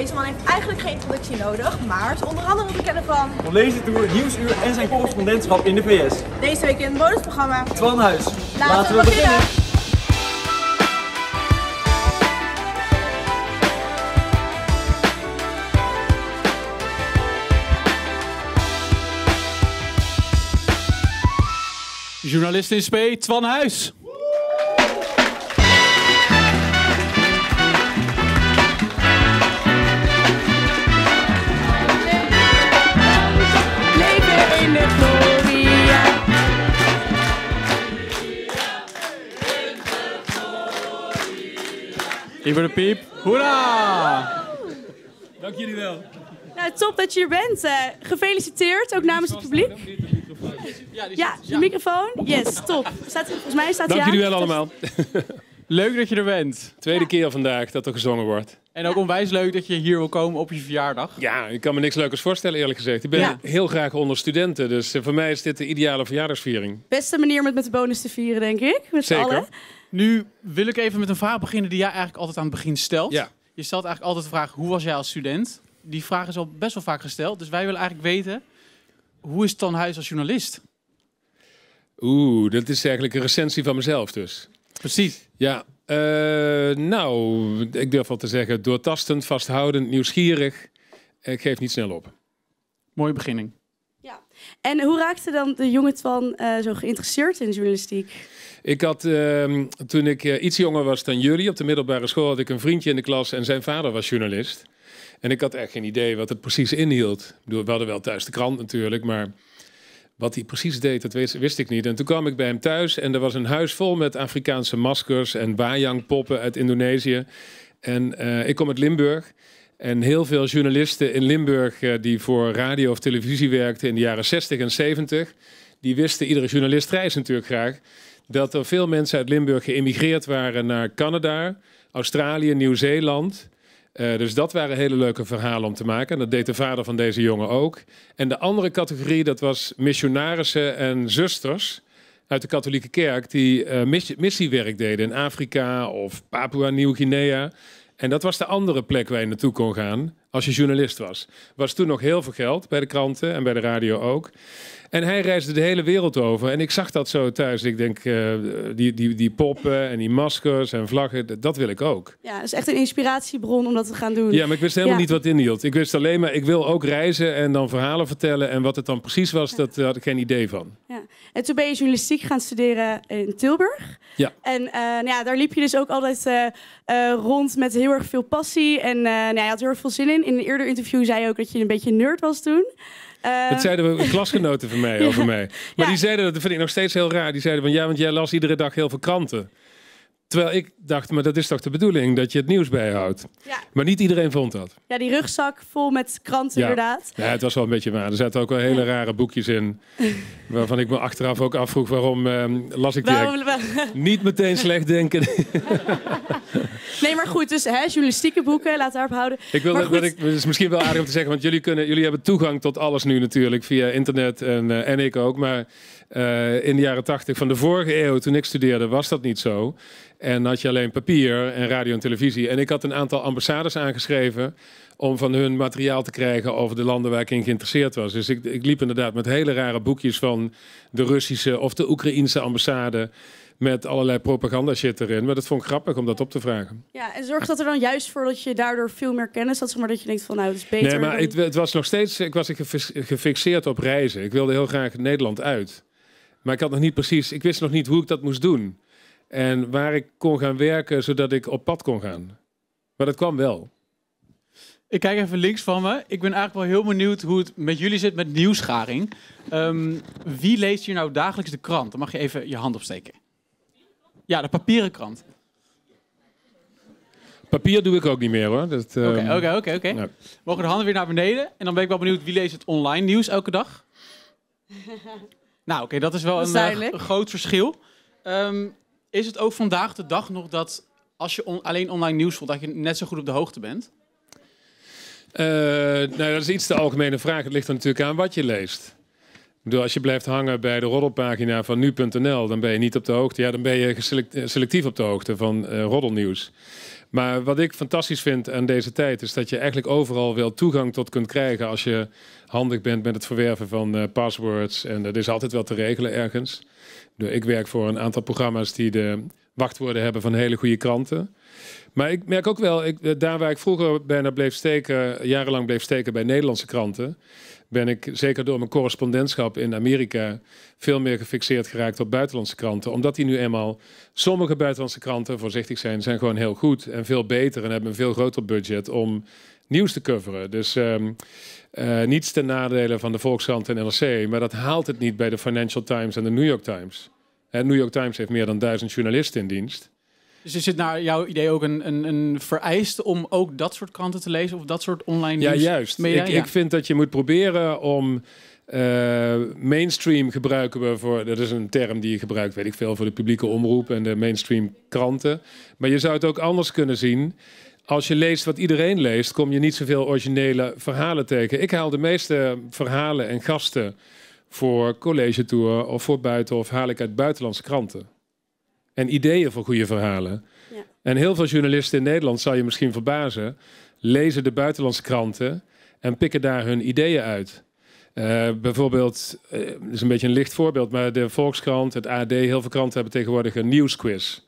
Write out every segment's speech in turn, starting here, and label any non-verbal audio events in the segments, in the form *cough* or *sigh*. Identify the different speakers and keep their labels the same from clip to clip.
Speaker 1: Deze man heeft eigenlijk geen introductie nodig, maar is onder andere te kennen van...
Speaker 2: College Tour, Nieuwsuur en zijn correspondentschap in de VS.
Speaker 1: Deze week in het modusprogramma. Twan
Speaker 2: Huis. Laten, we, beginnen. Journalist in SP, Twan Huis. Liever de piep. Hoera!
Speaker 3: Dank jullie wel.
Speaker 1: Nou, top dat je hier bent. Eh, gefeliciteerd, ook namens het publiek. Ja, de microfoon. Yes, top. Staat, volgens mij staat hij Dank jullie wel allemaal.
Speaker 3: *laughs* Leuk dat je er bent. Tweede keer vandaag dat er gezongen wordt. En ook onwijs leuk dat je hier wil komen op je verjaardag. Ja, ik kan me niks leukers voorstellen eerlijk gezegd. Ik ben heel graag onder studenten, dus eh, voor mij is dit de ideale verjaardagsviering.
Speaker 2: Beste manier om het met de bonus te vieren, denk ik. Met Zeker. Allen. Nu wil ik even met een vraag beginnen die jij eigenlijk altijd aan het begin stelt. Je stelt eigenlijk altijd de vraag, hoe was jij als student? Die vraag is al best wel vaak gesteld. Dus wij willen eigenlijk weten, hoe is
Speaker 3: het dan huis als journalist? Oeh, dat is eigenlijk een recensie van mezelf dus. Precies. Ja, eh, nou, ik durf wel te zeggen, doortastend, vasthoudend, nieuwsgierig. Ik geef niet snel op. Mooie beginning.
Speaker 1: En hoe raakte dan de jonge van eh, zo geïnteresseerd in journalistiek?
Speaker 3: Ik had, ehm, toen ik eh, iets jonger was dan jullie, op de middelbare school had ik een vriendje in de klas en zijn vader was journalist. En ik had echt geen idee wat het precies inhield. Ik bedoel, we hadden wel thuis de krant natuurlijk, maar wat hij precies deed, dat wist, ik niet. En toen kwam ik bij hem thuis en er was een huis vol met Afrikaanse maskers en wajangpoppen uit Indonesië. En eh, ik kom uit Limburg. En heel veel journalisten in Limburg eh, die voor radio of televisie werkten in de jaren 60 en 70, die wisten, iedere journalist reist natuurlijk graag, dat er veel mensen uit Limburg geëmigreerd waren naar Canada, Australië, Nieuw-Zeeland. Eh, dus dat waren hele leuke verhalen om te maken. En dat deed de vader van deze jongen ook. En de andere categorie, dat was missionarissen en zusters uit de katholieke kerk die eh, missiewerk deden in Afrika of Papua Nieuw-Guinea. En dat was de andere plek waar je naartoe kon gaan als je journalist was. Was toen nog heel veel geld bij de kranten en bij de radio ook. En hij reisde de hele wereld over. En ik zag dat zo thuis. Ik denk, eh, die, die, die poppen en die maskers en vlaggen, dat wil ik ook.
Speaker 1: Ja, dat is echt een inspiratiebron om dat te gaan doen. Ja, maar ik wist helemaal niet wat
Speaker 3: inhield. Ik wist alleen maar, ik wil ook reizen en dan verhalen vertellen. En wat het dan precies was, dat had ik geen idee van.
Speaker 1: Ja. En toen ben je journalistiek gaan studeren in Tilburg. Ja. En eh, nou ja, daar liep je dus ook altijd eh, rond met heel erg veel passie. En nou, je had heel erg veel zin in. In een eerder interview zei je ook dat je een beetje nerd was toen.
Speaker 3: Dat eh, zeiden we, klasgenoten van mij *laughs* over mij. Maar die zeiden, dat vind ik nog steeds heel raar. Die zeiden van ja, want jij las iedere dag heel veel kranten. Terwijl ik dacht, maar dat is toch de bedoeling dat je het nieuws bijhoudt. Ja. Maar niet iedereen vond dat.
Speaker 1: Ja, die rugzak vol met kranten inderdaad.
Speaker 3: Ja, het was wel een beetje waar. Er zaten ook wel hele rare boekjes in. *laughs* waarvan ik me achteraf ook afvroeg waarom ehm, las ik die. *laughs* niet meteen slecht denken. *laughs*
Speaker 1: nee, maar goed, dus hè, journalistieke boeken, laat daarop houden.
Speaker 3: Ik wil, dat, het is misschien wel aardig om te zeggen, want jullie, kunnen, jullie hebben toegang tot alles nu natuurlijk via internet en, eh, en ik ook. Maar eh, in de jaren tachtig van de vorige eeuw, toen ik studeerde, was dat niet zo. En had je alleen papier en radio en televisie. En ik had een aantal ambassades aangeschreven om van hun materiaal te krijgen over de landen waar ik in geïnteresseerd was. Dus ik, ik liep inderdaad met hele rare boekjes van de Russische of de Oekraïnse ambassade met allerlei propaganda shit erin. Maar dat vond ik grappig om dat op te vragen.
Speaker 1: Ja, en zorg dat er dan juist voor dat je daardoor veel meer kennis had, maar dat je denkt van nou, het is beter. Nee, maar het,
Speaker 3: het, was nog steeds, ik was gefixeerd op reizen. Ik wilde heel graag Nederland uit. Maar ik had nog niet precies, ik wist nog niet hoe ik dat moest doen. En waar ik kon gaan werken, zodat ik op pad kon gaan. Maar dat kwam wel.
Speaker 2: Ik kijk even links van me. Ik ben eigenlijk wel heel benieuwd hoe het met jullie zit met nieuwsgaring. Ehm, wie leest hier nou dagelijks de krant? Dan mag je even je hand opsteken. Ja, de papieren krant.
Speaker 3: Papier doe ik ook niet meer hoor. Ehm, oké,
Speaker 2: oké, oké. Mogen de handen weer naar beneden? En dan ben ik wel benieuwd wie leest het online nieuws elke dag?
Speaker 1: *laughs*
Speaker 2: nou, oké, dat is wel een eh, groot verschil. Ehm, is het ook vandaag de dag nog dat als je alleen online nieuws voelt dat je net zo goed op de hoogte bent?
Speaker 3: Eh, nou, dat is iets de algemene vraag. Het ligt er natuurlijk aan wat je leest. Bedoel, als je blijft hangen bij de roddelpagina van nu.nl, dan ben je niet op de hoogte. Ja, dan ben je eh, selectief op de hoogte van eh, roddelnieuws. Maar wat ik fantastisch vind aan deze tijd is dat je eigenlijk overal wel toegang tot kunt krijgen als je handig bent met het verwerven van passwords. En dat is altijd wel te regelen ergens. Ik werk voor een aantal programma's die de wachtwoorden hebben van hele goede kranten. Maar ik merk ook wel, ik, eh, daar waar ik vroeger bijna bleef steken, jarenlang bleef steken bij Nederlandse kranten, ben ik zeker door mijn correspondentschap in Amerika veel meer gefixeerd geraakt op buitenlandse kranten. Omdat die nu eenmaal, sommige buitenlandse kranten, voorzichtig zijn, zijn gewoon heel goed en veel beter en hebben een veel groter budget om nieuws te coveren. Dus ehm, eh, niets ten nadele van de Volkskrant en NRC, maar dat haalt het niet bij de Financial Times en de New York Times. De New York Times heeft meer dan duizend journalisten in dienst.
Speaker 2: Dus is het naar jouw idee ook een, een, een vereist om ook dat soort kranten te lezen of dat soort online ja, Juist. Media? Ik, ja, juist. Ik
Speaker 3: vind dat je moet proberen om eh, mainstream gebruiken we voor, dat is een term die je gebruikt, weet ik veel, voor de publieke omroep en de mainstream kranten. Maar je zou het ook anders kunnen zien als je leest wat iedereen leest, kom je niet zoveel originele verhalen tegen. Ik haal de meeste verhalen en gasten voor college tour of voor buiten of haal ik uit buitenlandse kranten. En ideeën voor goede verhalen. Ja. En heel veel journalisten in Nederland, zal je misschien verbazen, lezen de buitenlandse kranten en pikken daar hun ideeën uit. Eh, bijvoorbeeld, uh, is een beetje een licht voorbeeld, maar de Volkskrant, het AD, heel veel kranten hebben tegenwoordig een nieuwsquiz.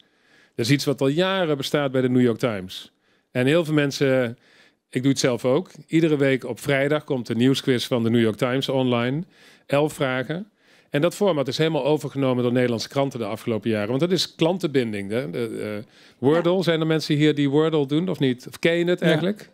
Speaker 3: Dat is iets wat al jaren bestaat bij de New York Times. En heel veel mensen, ik doe het zelf ook. Iedere week op vrijdag komt de nieuwsquiz van de New York Times online. Elf vragen. En dat format is helemaal overgenomen door Nederlandse kranten de afgelopen jaren. Want dat is klantenbinding. De, eh, Wordle, zijn er mensen hier die Wordle doen of niet? Of ken je het eigenlijk?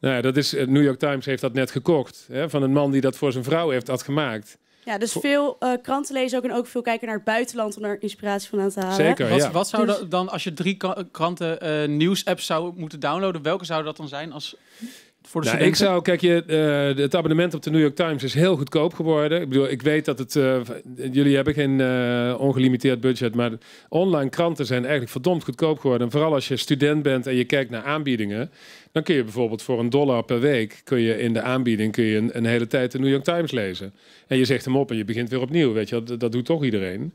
Speaker 3: Nou, dat is, eh, New York Times heeft dat net gekocht. Hè? Van een man die dat voor zijn vrouw heeft had gemaakt.
Speaker 1: Ja, dus veel uh, kranten lezen ook en ook veel kijken naar het buitenland om daar inspiratie van aan te halen. Zeker,
Speaker 3: wat, ja. wat zou
Speaker 2: dus... dan, als je drie kranten eh, nieuws-apps zou moeten downloaden, welke zou dat dan zijn als... Voor de nou, ik zou,
Speaker 3: kijk, je, eh, het abonnement op de New York Times is heel goedkoop geworden. Ik bedoel, ik weet dat het, jullie hebben geen ongelimiteerd budget, maar online kranten zijn eigenlijk verdomd goedkoop geworden. vooral als je student bent en je kijkt naar aanbiedingen. Dan kun je bijvoorbeeld voor een dollar per week kun je in de aanbieding kun je een, hele tijd de New York Times lezen. En je zegt hem op en je begint weer opnieuw. Weet je, dat, doet toch iedereen.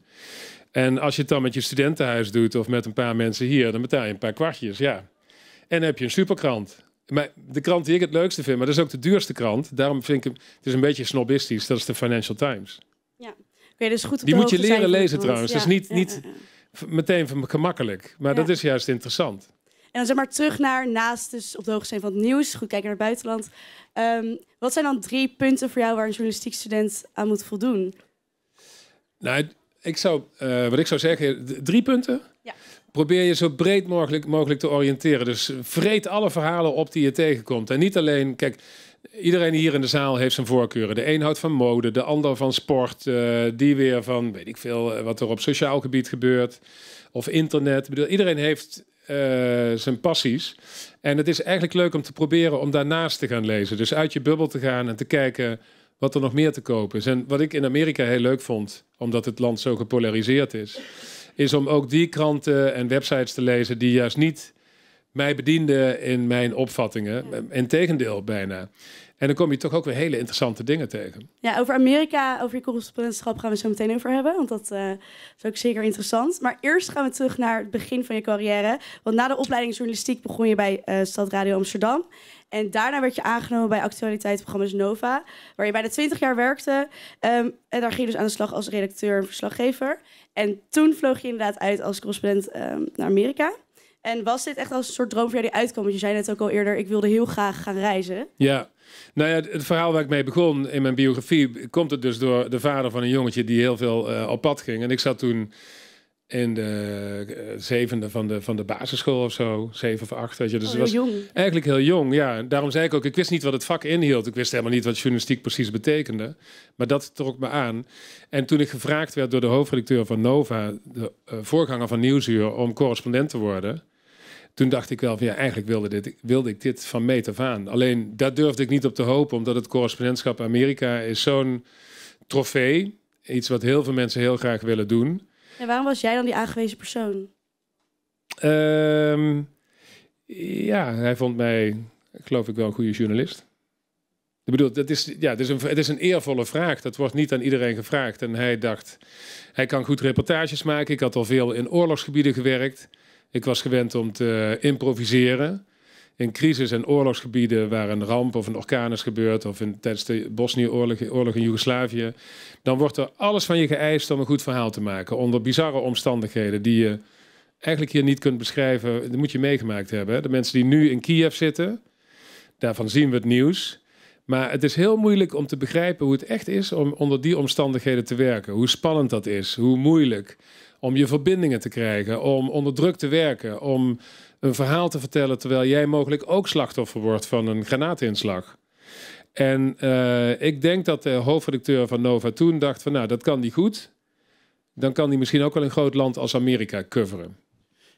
Speaker 3: En als je het dan met je studentenhuis doet of met een paar mensen hier, dan betaal je een paar kwartjes. Ja. En dan heb je een superkrant. Maar de krant die ik het leukste vind, maar dat is ook de duurste krant. Daarom vind ik het is een beetje snobistisch. Dat is de Financial Times.
Speaker 1: Ja, oké, okay, dus goed. die moet je leren lezen trouwens. Ja. Dat is niet, niet
Speaker 3: meteen gemakkelijk, maar dat is juist interessant.
Speaker 1: En dan zeg maar terug naar naast dus op de hoogte zijn van het nieuws, goed kijken naar het buitenland. Ehm, wat zijn dan drie punten voor jou waar een journalistiek student aan moet voldoen?
Speaker 3: Nou, ik zou, eh, wat ik zou zeggen, drie punten. Ja. Probeer je zo breed mogelijk, mogelijk te oriënteren. Dus vreet alle verhalen op die je tegenkomt. En niet alleen, kijk, iedereen hier in de zaal heeft zijn voorkeuren. De een houdt van mode, de ander van sport, eh, die weer van, weet ik veel, eh, wat er op sociaal gebied gebeurt. Of internet. Ik bedoel, iedereen heeft eh, zijn passies. En het is eigenlijk leuk om te proberen om daarnaast te gaan lezen. Dus uit je bubbel te gaan en te kijken wat er nog meer te kopen is. En wat ik in Amerika heel leuk vond, omdat het land zo gepolariseerd is, is om ook die kranten en websites te lezen die juist niet mij bedienden in mijn opvattingen. Integendeel bijna. En dan kom je toch ook weer hele interessante dingen tegen.
Speaker 1: Ja, over Amerika, over je correspondentschap gaan we zo meteen over hebben. Want dat uh, is ook zeker interessant. Maar eerst gaan we terug naar het begin van je carrière. Want na de opleiding journalistiek begon je bij eh, Stad Radio Amsterdam. En daarna werd je aangenomen bij actualiteitsprogramma's Nova, waar je bijna 20 jaar werkte. Ehm, en daar ging je dus aan de slag als redacteur en verslaggever. En toen vloog je inderdaad uit als correspondent ehm, naar Amerika. En was dit echt als een soort droom voor jou die uitkomt? Want je zei net ook al eerder, ik wilde heel graag gaan reizen.
Speaker 3: Ja, nou ja, het verhaal waar ik mee begon in mijn biografie... komt het dus door de vader van een jongetje die heel veel eh, op pad ging. En ik zat toen in de eh, zevende van de, van de basisschool of zo. Zeven of acht, weet je. Dus oh, was jong. eigenlijk heel jong, ja. Daarom zei ik ook, ik wist niet wat het vak inhield. Ik wist helemaal niet wat journalistiek precies betekende. Maar dat trok me aan. En toen ik gevraagd werd door de hoofdredacteur van Nova... de eh, voorganger van Nieuwsuur, om correspondent te worden toen dacht ik wel van ja, eigenlijk wilde, dit, wilde ik dit van meet af aan. Alleen daar durfde ik niet op te hopen, omdat het correspondentschap Amerika is zo'n trofee. Iets wat heel veel mensen heel graag willen doen.
Speaker 1: En waarom was jij dan die aangewezen persoon?
Speaker 3: Ehm, ja, hij vond mij, geloof ik, wel een goede journalist. Ik bedoel, dat is, ja, is een, het is een eervolle vraag. Dat wordt niet aan iedereen gevraagd. En hij dacht, hij kan goed reportages maken. Ik had al veel in oorlogsgebieden gewerkt. Ik was gewend om te improviseren. In crisis- en oorlogsgebieden waar een ramp of een orkaan is gebeurd, of in, tijdens de Bosnië-oorlog oorlog in Joegoslavië, dan wordt er alles van je geëist om een goed verhaal te maken. Onder bizarre omstandigheden die je eigenlijk hier niet kunt beschrijven, dat moet je meegemaakt hebben. De mensen die nu in Kiev zitten, daarvan zien we het nieuws. Maar het is heel moeilijk om te begrijpen hoe het echt is om onder die omstandigheden te werken. Hoe spannend dat is, hoe moeilijk, om je verbindingen te krijgen, om onder druk te werken, om een verhaal te vertellen terwijl jij mogelijk ook slachtoffer wordt van een granaatinslag. En eh, ik denk dat de hoofdredacteur van Nova toen dacht van nou, dat kan die goed. Dan kan die misschien ook wel een groot land als Amerika coveren.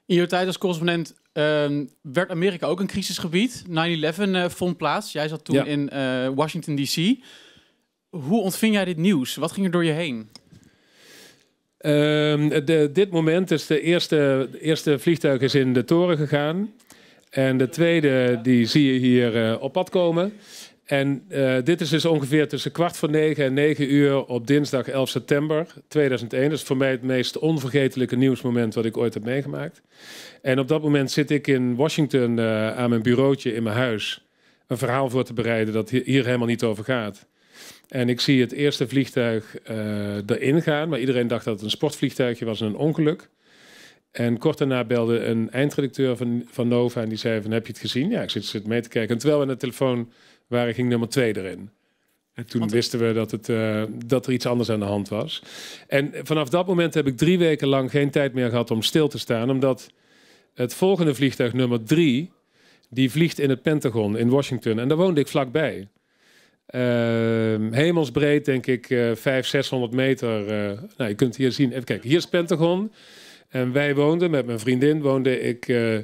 Speaker 2: In je tijd als correspondent ehm, werd Amerika ook een crisisgebied. 9-11 eh, vond plaats. Jij zat toen in eh, Washington DC. Hoe ontving jij dit nieuws? Wat
Speaker 3: ging er door je heen? Ehm, de, dit moment is de eerste, eerste vliegtuig is in de toren gegaan. En de tweede, die zie je hier eh, op pad komen. En eh, dit is dus ongeveer tussen kwart voor negen en negen uur op dinsdag 11 september 2001. Dat is voor mij het meest onvergetelijke nieuwsmoment wat ik ooit heb meegemaakt. En op dat moment zit ik in Washington eh, aan mijn bureautje in mijn huis. Een verhaal voor te bereiden dat hier helemaal niet over gaat. En ik zie het eerste vliegtuig eh, erin gaan, maar iedereen dacht dat het een sportvliegtuigje was en een ongeluk. En kort daarna belde een eindredacteur van, van Nova en die zei van, heb je het gezien? Ja, ik zit, het mee te kijken. En terwijl we aan de telefoon waren, ging nummer twee erin. En toen wisten we dat, het, eh, dat er iets anders aan de hand was. En vanaf dat moment heb ik drie weken lang geen tijd meer gehad om stil te staan. Omdat het volgende vliegtuig, nummer drie, die vliegt in het Pentagon in Washington. En daar woonde ik vlakbij. Ehm, hemelsbreed, denk ik, 500, eh, 600 meter. Eh, nou, je kunt hier zien. Even kijken, hier is Pentagon. En wij woonden, met mijn vriendin woonde ik eh,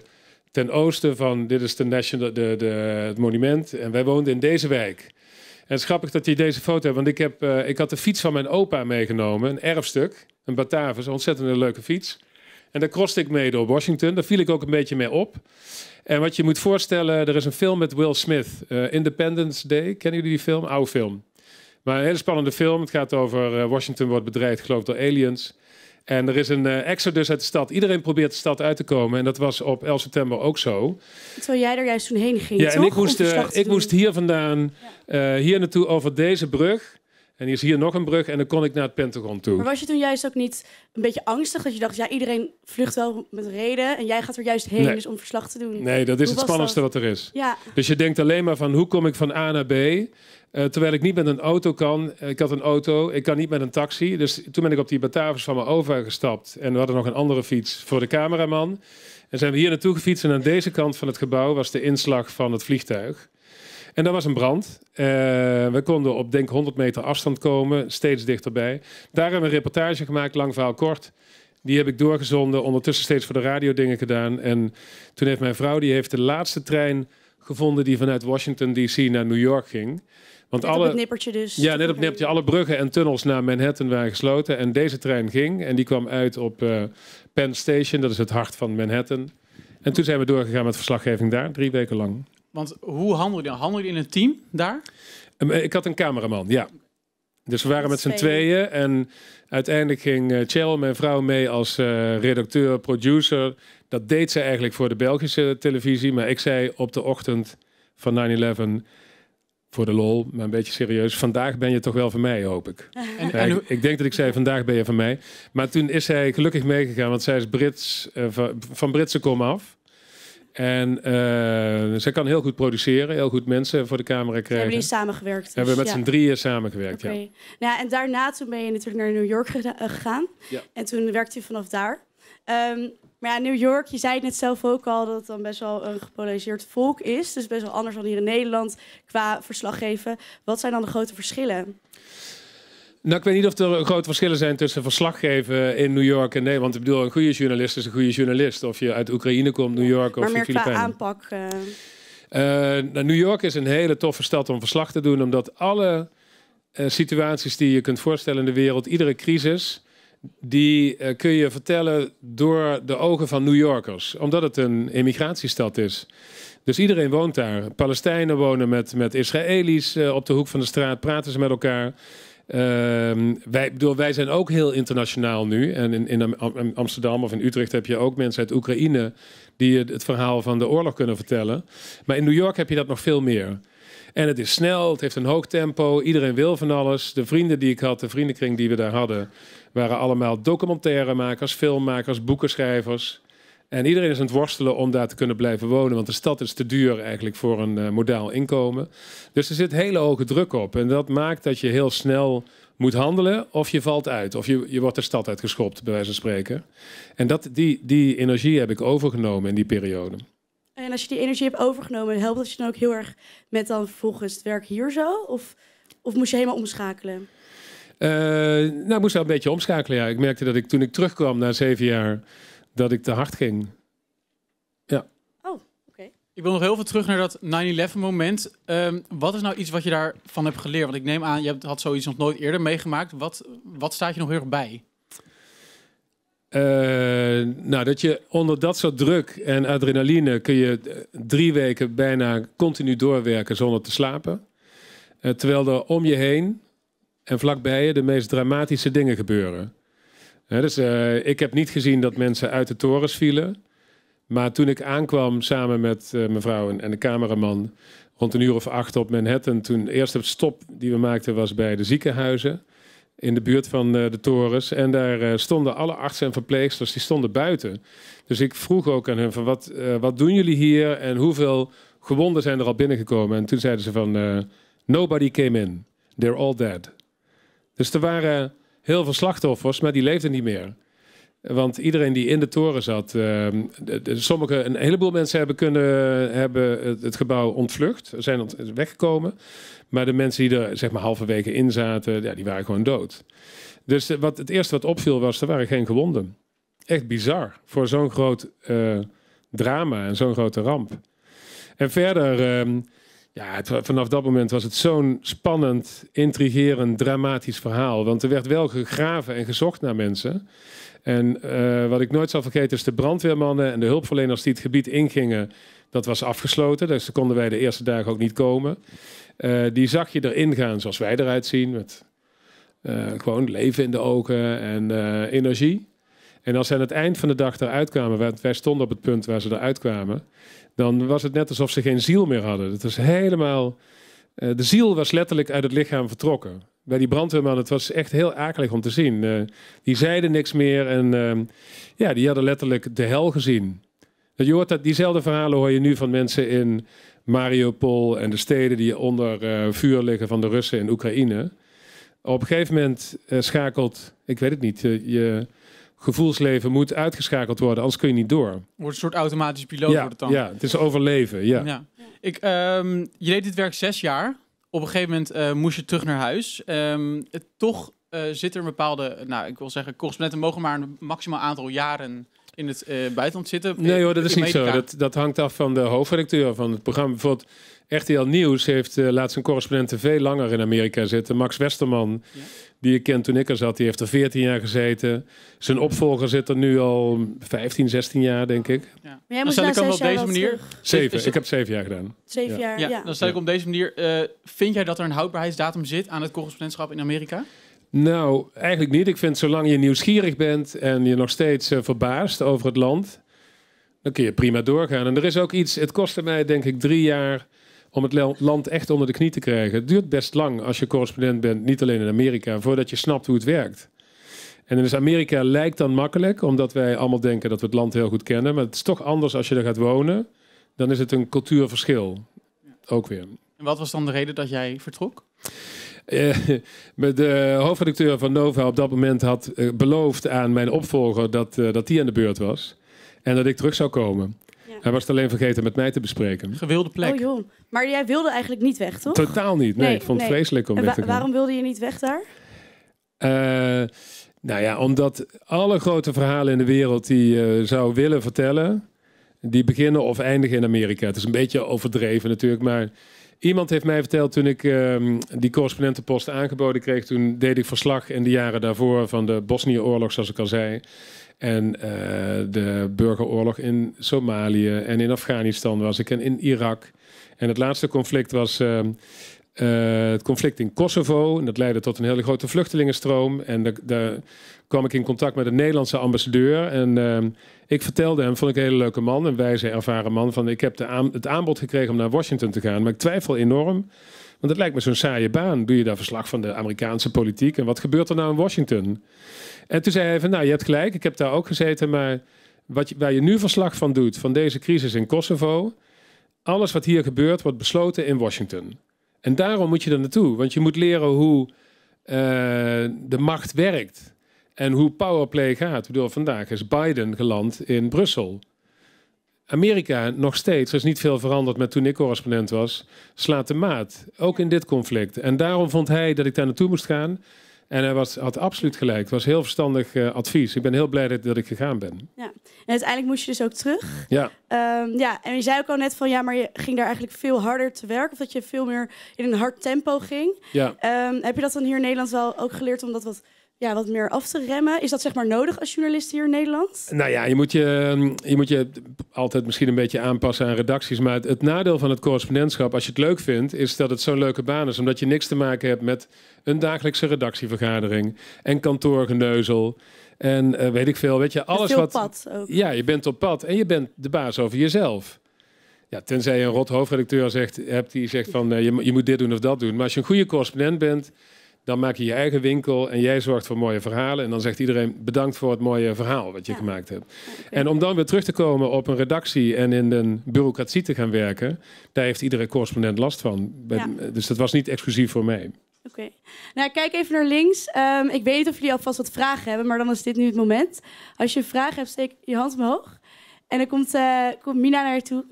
Speaker 3: ten oosten van, dit is de national, de, de, het monument. En wij woonden in deze wijk. En het is grappig dat je deze foto hebt, want ik, heb, ik had de fiets van mijn opa meegenomen, een erfstuk, een Batavus, een ontzettend leuke fiets. En daar kroste ik mee door Washington. Daar viel ik ook een beetje mee op. En wat je moet voorstellen, er is een film met Will Smith, eh, Independence Day. Kennen jullie die film? Oude film. Maar een hele spannende film. Het gaat over eh, Washington wordt bedreigd, geloof door aliens. En er is een eh, exodus uit de stad. Iedereen probeert de stad uit te komen. En dat was op 11 september ook zo.
Speaker 1: Terwijl jij er juist toen heen ging. Ja, en ik moest, ik moest
Speaker 3: hier vandaan, hier naartoe over deze brug. En hier is hier nog een brug en dan kon ik naar het Pentagon toe. Maar was
Speaker 1: je toen juist ook niet een beetje angstig? Dat je dacht, ja, iedereen vlucht wel met reden en jij gaat er juist heen dus om verslag te doen. Nee, dat is het spannendste wat
Speaker 3: er is. Ja. Dus je denkt alleen maar van hoe kom ik van A naar B? Eh, terwijl ik niet met een auto kan. Ik had een auto, ik kan niet met een taxi. Dus toen ben ik op die Batavus van mijn over gestapt. En we hadden nog een andere fiets voor de cameraman. En zijn we hier naartoe gefietst. En aan deze kant van het gebouw was de inslag van het vliegtuig. En daar was een brand. Eh, we konden op denk 100 meter afstand komen, steeds dichterbij. Daar hebben we een reportage gemaakt, lang verhaal kort. Die heb ik doorgezonden, ondertussen steeds voor de radio dingen gedaan. En toen heeft mijn vrouw, die heeft de laatste trein gevonden die vanuit Washington DC naar New York ging. Want net alle, op het
Speaker 1: nippertje dus. Ja, net op
Speaker 3: nippertje. Alle bruggen en tunnels naar Manhattan waren gesloten. En deze trein ging en die kwam uit op uh, Penn Station. Dat is het hart van Manhattan. En toen zijn we doorgegaan met verslaggeving daar, drie weken lang. Want hoe handel je dan? Handel je in een team daar? Ehm, eh, ik had een cameraman, ja. Dus we waren met z'n tweeën en uiteindelijk ging Chell eh, mijn vrouw, mee als eh, redacteur, producer. Dat deed ze eigenlijk voor de Belgische televisie, maar ik zei op de ochtend van 9-11 voor de lol, maar een beetje serieus. Vandaag ben je toch wel van mij, hoop ik. *laughs* En, ik, denk dat ik zei, vandaag ben je van mij. Maar toen is zij gelukkig meegegaan, want zij is Brits, van, Britse komaf. af. En uh, eh, zij kan heel goed produceren, heel goed mensen voor de camera krijgen. Hebben jullie
Speaker 1: samengewerkt? hebben we met ja. z'n drieën
Speaker 3: samengewerkt, okay. ja.
Speaker 1: Nou, en daarna toen ben je natuurlijk naar New York eh, gegaan. Ja. En toen werkte je vanaf daar. Ehm, maar ja, New York, je zei net zelf ook al dat het dan best wel een gepolariseerd volk is. Dus best wel anders dan hier in Nederland qua verslaggeven. Wat zijn dan de grote verschillen?
Speaker 3: Nou, ik weet niet of er grote verschillen zijn tussen verslaggeven in New York en Nederland. Ik bedoel, een goede journalist is een goede journalist. Of je uit Oekraïne komt, New York of Filipijnen. Maar
Speaker 1: aanpak... Uh...
Speaker 3: Uh, nou, New York is een hele toffe stad om verslag te doen, omdat alle eh, situaties die je kunt voorstellen in de wereld, iedere crisis, die kun je vertellen door de ogen van New Yorkers, omdat het een immigratiestad is. Dus iedereen woont daar. Palestijnen wonen met, met Israëli's op de hoek van de straat, praten ze met elkaar. Ehm, wij, bedoel, wij zijn ook heel internationaal nu. En in, in Amsterdam of in Utrecht heb je ook mensen uit Oekraïne die het verhaal van de oorlog kunnen vertellen. Maar in New York heb je dat nog veel meer. En het is snel, het heeft een hoog tempo, iedereen wil van alles. De vrienden die ik had, de vriendenkring die we daar hadden, waren allemaal documentairemakers, filmmakers, boekenschrijvers. En iedereen is aan het worstelen om daar te kunnen blijven wonen, want de stad is te duur eigenlijk voor een eh, modaal inkomen. Dus er zit hele hoge druk op. En dat maakt dat je heel snel moet handelen of je valt uit. Of je, je wordt de stad uitgeschopt, bij wijze van spreken. En dat, die, die energie heb ik overgenomen in die periode.
Speaker 1: En als je die energie hebt overgenomen, helpt dat je dan ook heel erg met dan volgens het werk hier zo? Of, of moest je helemaal omschakelen?
Speaker 3: Eh, nou, ik moest wel een beetje omschakelen, ja. Ik merkte dat ik toen ik terugkwam na zeven jaar dat ik te hard ging. Ja. Oh, oké.
Speaker 2: Ik wil nog heel veel terug naar dat 9-11 moment. Ehm, wat is nou iets wat je daarvan hebt geleerd? Want ik neem aan, je had zoiets nog nooit eerder meegemaakt. Wat, wat staat je nog heel erg bij?
Speaker 3: Eh, nou, dat je onder dat soort druk en adrenaline kun je eh, drie weken bijna continu doorwerken zonder te slapen. Eh, terwijl er om je heen en vlakbij je de meest dramatische dingen gebeuren dus eh, ik heb niet gezien dat mensen uit de torens vielen. Maar toen ik aankwam samen met eh, mevrouw en, en, de cameraman rond een uur of acht op Manhattan, toen eerst het stop die we maakten was bij de ziekenhuizen in de buurt van eh, de torens. En daar stonden alle artsen en verpleegsters, die stonden buiten. Dus ik vroeg ook aan hun van wat, wat doen jullie hier en hoeveel gewonden zijn er al binnengekomen? En toen zeiden ze van nobody came in, they're all dead. Dus er waren heel veel slachtoffers, maar die leefden niet meer. Want iedereen die in de toren zat, uh, sommige, een heleboel mensen hebben, kunnen, hebben het, gebouw ontvlucht, zijn weggekomen. Maar de mensen die er zeg maar weken in zaten, ja, die waren gewoon dood. Dus eh, wat, het eerste wat opviel was, er waren geen gewonden. Echt bizar voor zo'n groot eh, drama en zo'n grote ramp. En verder, ehm, ja, vanaf dat moment was het zo'n spannend, intrigerend, dramatisch verhaal. Want er werd wel gegraven en gezocht naar mensen. En eh, wat ik nooit zal vergeten is de brandweermannen en de hulpverleners die het gebied ingingen. Dat was afgesloten, dus daar konden wij de eerste dagen ook niet komen. Eh, die zag je erin gaan zoals wij eruit zien. Met eh, gewoon leven in de ogen en energie. En als ze aan het eind van de dag eruit kwamen, wij stonden op het punt waar ze eruit kwamen, dan was het net alsof ze geen ziel meer hadden. Het was helemaal. Eh, de ziel was letterlijk uit het lichaam vertrokken. Bij die brandweerman, het was echt heel akelig om te zien. Eh, die zeiden niks meer en ehm, ja, die hadden letterlijk de hel gezien. diezelfde verhalen hoor je nu van mensen in Mariupol en de steden die onder eh, vuur liggen van de Russen in Oekraïne. Op een gegeven moment schakelt, ik weet het niet, je, gevoelsleven moet uitgeschakeld worden, anders kun je niet door. Wordt
Speaker 2: een soort automatisch piloot ja, het dan. Ja, het is overleven, ja. Ik, ehm, je deed dit werk zes jaar. Op een gegeven moment eh, moest je terug naar huis. Ehm, het, toch eh, zit er een bepaalde, nou ik wil zeggen, correspondenten mogen maar een maximaal aantal jaren in het eh, buitenland zitten. Nee hoor, dat is niet zo. Dat,
Speaker 3: dat hangt af van de hoofdredacteur van het programma. Bijvoorbeeld RTL Nieuws heeft uh, eh, laatst een correspondent veel langer in Amerika zitten. Max Westerman, die ik ken toen ik er zat, die heeft er 14 jaar gezeten. Zijn opvolger zit er nu al 15, 16 jaar, denk ik. Ja. Maar dan stel ik hem op deze manier... Zeven, ik heb zeven jaar gedaan. Zeven jaar, ja. Dan stel ik op
Speaker 2: deze manier... Eh, vind jij dat er een houdbaarheidsdatum zit aan het correspondentschap in Amerika?
Speaker 3: Nou, eigenlijk niet. Ik vind zolang je nieuwsgierig bent en je nog steeds eh, verbaast over het land... dan kun je prima doorgaan. En er is ook iets... Het kostte mij denk ik drie jaar om het land echt onder de knie te krijgen. Het duurt best lang als je correspondent bent, niet alleen in Amerika, voordat je snapt hoe het werkt. En in dus Amerika lijkt dan makkelijk, omdat wij allemaal denken dat we het land heel goed kennen. Maar het is toch anders als je er gaat wonen. Dan is het een cultuurverschil. Ook weer.
Speaker 2: En wat was dan de reden dat jij vertrok?
Speaker 3: Eh, *laughs* de hoofdredacteur van Nova op dat moment had eh, beloofd aan mijn opvolger dat hij uh, eh, aan de beurt was. En dat ik terug zou komen. Hij was het alleen vergeten met mij te bespreken. Gewilde plek. Oh
Speaker 1: joh. Maar jij wilde eigenlijk niet weg, toch? Totaal niet. Nee, ik vond het vreselijk om weg te Waarom wilde je niet weg daar?
Speaker 3: Eh, nou ja, omdat alle grote verhalen in de wereld die je zou willen vertellen, die beginnen of eindigen in Amerika. Het is een beetje overdreven natuurlijk, maar iemand heeft mij verteld toen ik ehm, die correspondentenpost aangeboden kreeg, toen deed ik verslag in de jaren daarvoor van de Bosnië-oorlog, zoals ik al zei. En eh, de burgeroorlog in Somalië en in Afghanistan was ik en in Irak. En het laatste conflict was eh, eh, het conflict in Kosovo. En dat leidde tot een hele grote vluchtelingenstroom. En daar, kwam ik in contact met een Nederlandse ambassadeur. En ik vertelde hem, vond ik een hele leuke man, een wijze ervaren man, van ik heb de het aanbod gekregen om naar Washington te gaan. Maar ik twijfel enorm. Want het lijkt me zo'n saaie baan. Doe je daar verslag van de Amerikaanse politiek en wat gebeurt er nou in Washington? En toen zei hij van, nou je hebt gelijk, ik heb daar ook gezeten, maar wat je, waar je nu verslag van doet, van deze crisis in Kosovo, alles wat hier gebeurt wordt besloten in Washington. En daarom moet je er naartoe, want je moet leren hoe eh, de macht werkt en hoe powerplay gaat. Ik bedoel, vandaag is Biden geland in Brussel. Amerika nog steeds, er is niet veel veranderd met toen ik correspondent was, slaat de maat. Ook in dit conflict. En daarom vond hij dat ik daar naartoe moest gaan. En hij was, had absoluut gelijk. Het was heel verstandig eh, advies. Ik ben heel blij dat, ik gegaan ben.
Speaker 1: Ja. En uiteindelijk moest je dus ook terug. Ja. Ehm, ja. En je zei ook al net van ja, maar je ging daar eigenlijk veel harder te werk. Of dat je veel meer in een hard tempo ging. Ja. Ehm, heb je dat dan hier in Nederland wel ook geleerd omdat dat wat ja, wat meer af te remmen. Is dat zeg maar nodig als journalist hier in Nederland?
Speaker 3: Nou ja, je moet je, ehm, je, moet je altijd misschien een beetje aanpassen aan redacties. Maar het, nadeel van het correspondentschap, als je het leuk vindt, is dat het zo'n leuke baan is. Omdat je niks te maken hebt met een dagelijkse redactievergadering en kantoorgeneuzel. En eh, weet ik veel, weet je, alles wat. Pad ook. Ja, je bent op pad en je bent de baas over jezelf. Ja, tenzij je een rot hoofdredacteur zegt, hebt die zegt van eh, je, je moet dit doen of dat doen. Maar als je een goede correspondent bent, dan maak je je eigen winkel en jij zorgt voor mooie verhalen. En dan zegt iedereen bedankt voor het mooie verhaal wat je gemaakt hebt. En om dan weer terug te komen op een redactie en in een bureaucratie te gaan werken, daar heeft iedere correspondent last van. Dus dat was niet exclusief voor mij.
Speaker 1: Oké. Nou, kijk even naar links. Ehm, ik weet niet of jullie alvast wat vragen hebben, maar dan is dit nu het moment. Als je een vraag hebt, steek je hand omhoog. En dan komt, eh, komt Mina naar je toe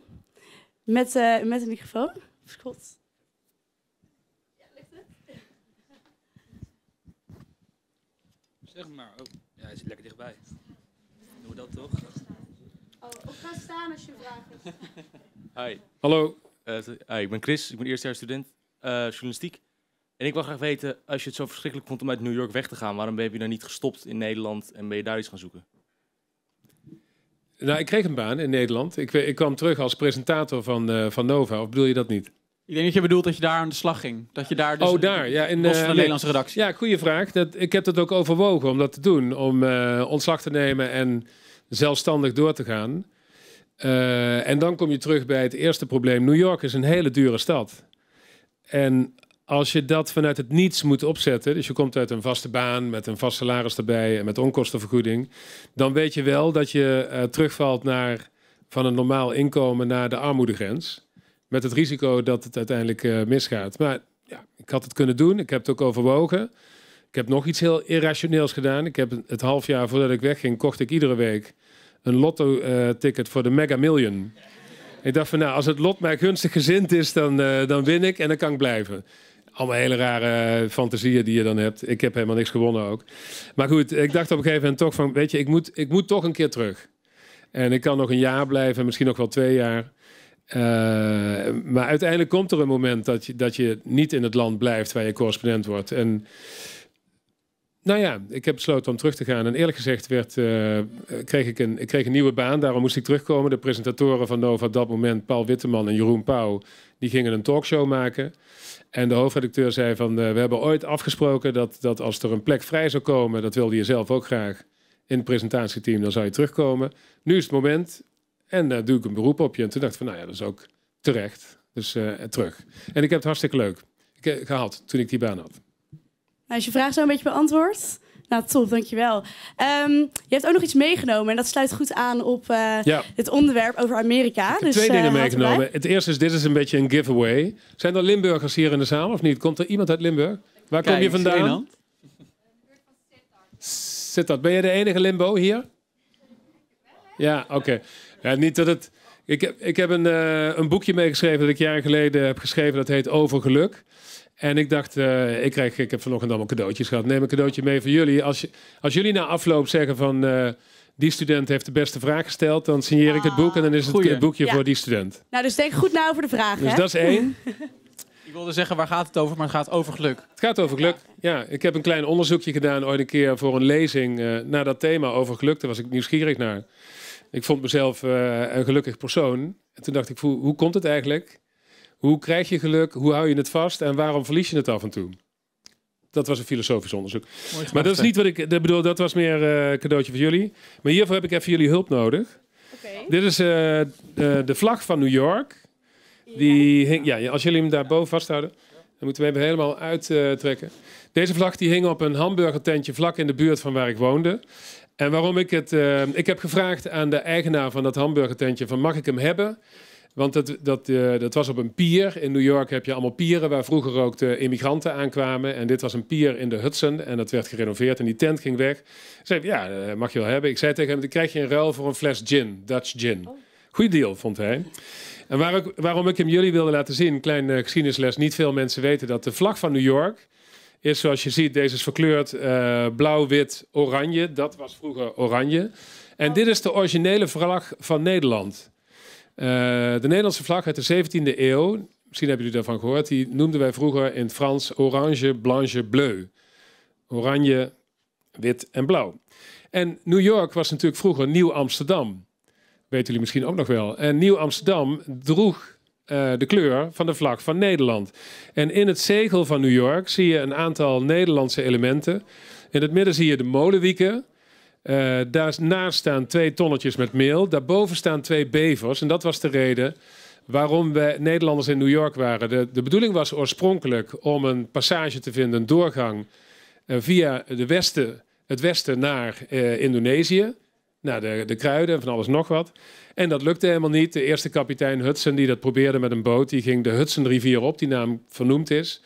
Speaker 1: met, uh, met een microfoon. Schot.
Speaker 3: Zeg maar. Oh, ja, hij zit lekker dichtbij. Noem dat toch?
Speaker 1: Oh, ga gaan staan als je vragen hebt.
Speaker 3: *laughs* Hi. Hallo. Eh, hi, ik ben Chris. Ik ben
Speaker 2: eerstejaarsstudent uh, journalistiek. En ik wil graag weten, als je het zo verschrikkelijk vond om uit New York weg te gaan, waarom ben je dan niet gestopt in Nederland en ben je daar iets gaan zoeken?
Speaker 3: Nou, ik kreeg een baan in Nederland. Ik, ik kwam terug als presentator van, eh, van Nova, of bedoel je dat niet? Ik denk dat je bedoelt dat je daar aan de slag ging. Dat je daar dus oh, daar, ja, in, eh, van de Nederlandse redactie. Ja, goede vraag. Dat, ik heb dat ook overwogen om dat te doen. Om eh, ontslag te nemen en zelfstandig door te gaan. Eh, en dan kom je terug bij het eerste probleem. New York is een hele dure stad. En als je dat vanuit het niets moet opzetten, dus je komt uit een vaste baan met een vast salaris erbij en met onkostenvergoeding, dan weet je wel dat je terugvalt naar, van een normaal inkomen naar de armoedegrens. Met het risico dat het uiteindelijk eh, misgaat. Maar ja, ik had het kunnen doen. Ik heb het ook overwogen. Ik heb nog iets heel irrationeels gedaan. Ik heb het half jaar voordat ik wegging, kocht ik iedere week een lotto-ticket eh, voor de Mega Million. Ik dacht van, nou, als het lot mij gunstig gezind is, dan, eh, dan win ik en dan kan ik blijven. Allemaal hele rare fantasieën die je dan hebt. Ik heb helemaal niks gewonnen ook. Maar goed, ik dacht op een gegeven moment toch van, weet je, ik moet, ik moet toch een keer terug. En ik kan nog een jaar blijven, misschien nog wel twee jaar. Eh, maar uiteindelijk komt er een moment dat je, dat je niet in het land blijft waar je correspondent wordt. En nou ja, ik heb besloten om terug te gaan. En eerlijk gezegd werd, eh, kreeg ik, een, ik kreeg een nieuwe baan. Daarom moest ik terugkomen. De presentatoren van Nova op dat moment, Paul Witteman en Jeroen Pauw, die gingen een talkshow maken. En de hoofdredacteur zei van, eh, we hebben ooit afgesproken dat, dat als er een plek vrij zou komen, dat wilde je zelf ook graag in het presentatieteam, dan zou je terugkomen. Nu is het moment, en daar eh, doe ik een beroep op je. En toen dacht ik van, nou ja, dat is ook terecht. Dus eh, terug. En ik heb het hartstikke leuk eh, gehad toen ik die baan had.
Speaker 1: Nou, is je vraag zo een beetje beantwoord? Nou, top, dankjewel. Um, je hebt ook nog iets meegenomen en dat sluit goed aan op het onderwerp over Amerika. Dus, twee dingen meegenomen.
Speaker 3: Het eerste is, dit is een beetje een giveaway. Zijn er Limburgers hier in de zaal of niet? Komt er iemand uit Limburg? Waar kom je vandaan? Zit dat? Ben je de enige Limbo hier? Ja, oké. Ja, niet dat het. Ik heb, ik heb een, eh, een boekje meegeschreven dat ik jaren geleden heb geschreven. Dat heet Over Geluk. En ik dacht, eh, ik, krijg, ik heb vanochtend allemaal cadeautjes gehad. Neem een cadeautje mee voor jullie. Als, als jullie na afloop zeggen van eh, die student heeft de beste vraag gesteld, dan signeer ik het boek en dan is het, het boekje voor die student.
Speaker 1: Nou, dus denk goed na over de vraag. Dus dat is één. *laughs*
Speaker 3: Ik wilde zeggen, waar gaat het over? Maar het gaat over geluk. Het gaat over geluk, ja. Ik heb een klein onderzoekje gedaan ooit een keer voor een lezing naar dat thema over geluk. Daar was ik nieuwsgierig naar. Ik vond mezelf eh, een gelukkig persoon. En toen dacht ik, hoe, hoe komt het eigenlijk? Hoe krijg je geluk? Hoe hou je het vast? En waarom verlies je het af en toe? Dat was een filosofisch onderzoek. maar dat is niet wat ik dat bedoel. Dat was meer een eh, cadeautje voor jullie. Maar hiervoor heb ik even jullie hulp nodig. Okay. Dit is eh, de, de, vlag van New York. Die hing, ja, als jullie hem daarboven vasthouden, dan moeten we hem helemaal uittrekken. Uh, Deze vlag die hing op een hamburgertentje vlak in de buurt van waar ik woonde. En waarom ik het... Eh, ik heb gevraagd aan de eigenaar van dat hamburgertentje van mag ik hem hebben? Want dat, dat, eh, dat was op een pier. In New York heb je allemaal pieren waar vroeger ook de immigranten aankwamen. En dit was een pier in de Hudson. En dat werd gerenoveerd en die tent ging weg. Ik zei, ja, eh, mag je wel hebben. Ik zei tegen hem, dan krijg je een ruil voor een fles gin. Dutch gin. Oh. Goed deal, vond hij. En waarom ik hem jullie wilde laten zien, kleine geschiedenisles. Niet veel mensen weten dat de vlag van New York is zoals je ziet, deze is verkleurd eh, blauw, wit, oranje. Dat was vroeger oranje. En dit is de originele vlag van Nederland. Eh, de Nederlandse vlag uit de 17e eeuw, misschien hebben jullie daarvan gehoord, die noemden wij vroeger in het Frans oranje, blanche, bleu. Oranje, wit en blauw. En New York was natuurlijk vroeger Nieuw Amsterdam. Weten jullie misschien ook nog wel. En Nieuw Amsterdam droeg eh, de kleur van de vlag van Nederland. En in het zegel van New York zie je een aantal Nederlandse elementen. In het midden zie je de molenwieken. Uh, eh, daarnaast staan twee tonnetjes met meel. Daarboven staan twee bevers. En dat was de reden waarom we Nederlanders in New York waren. De, de bedoeling was oorspronkelijk om een passage te vinden, een doorgang eh, via de westen, het westen naar Indonesië. Naar de, de kruiden en van alles nog wat. En dat lukte helemaal niet. De eerste kapitein Hudson die dat probeerde met een boot, die ging de Hudsonrivier op, die naam vernoemd is.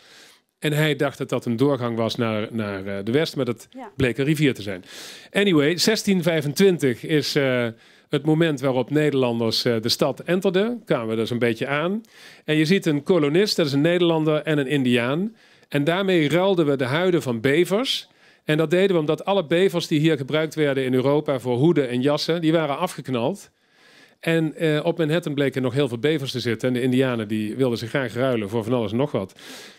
Speaker 3: En hij dacht dat dat een doorgang was naar, naar eh, de west, maar dat ja. bleek een rivier te zijn. Anyway, 1625 is eh, het moment waarop Nederlanders eh, de stad enterden. Kwamen we dus een beetje aan. En je ziet een kolonist, dat is een Nederlander en een Indiaan. En daarmee ruilden we de huiden van bevers. En dat deden we omdat alle bevers die hier gebruikt werden in Europa voor hoeden en jassen, die waren afgeknald. En eh, op Manhattan bleken nog heel veel bevers te zitten. En de Indianen die wilden zich graag ruilen voor van alles en nog wat.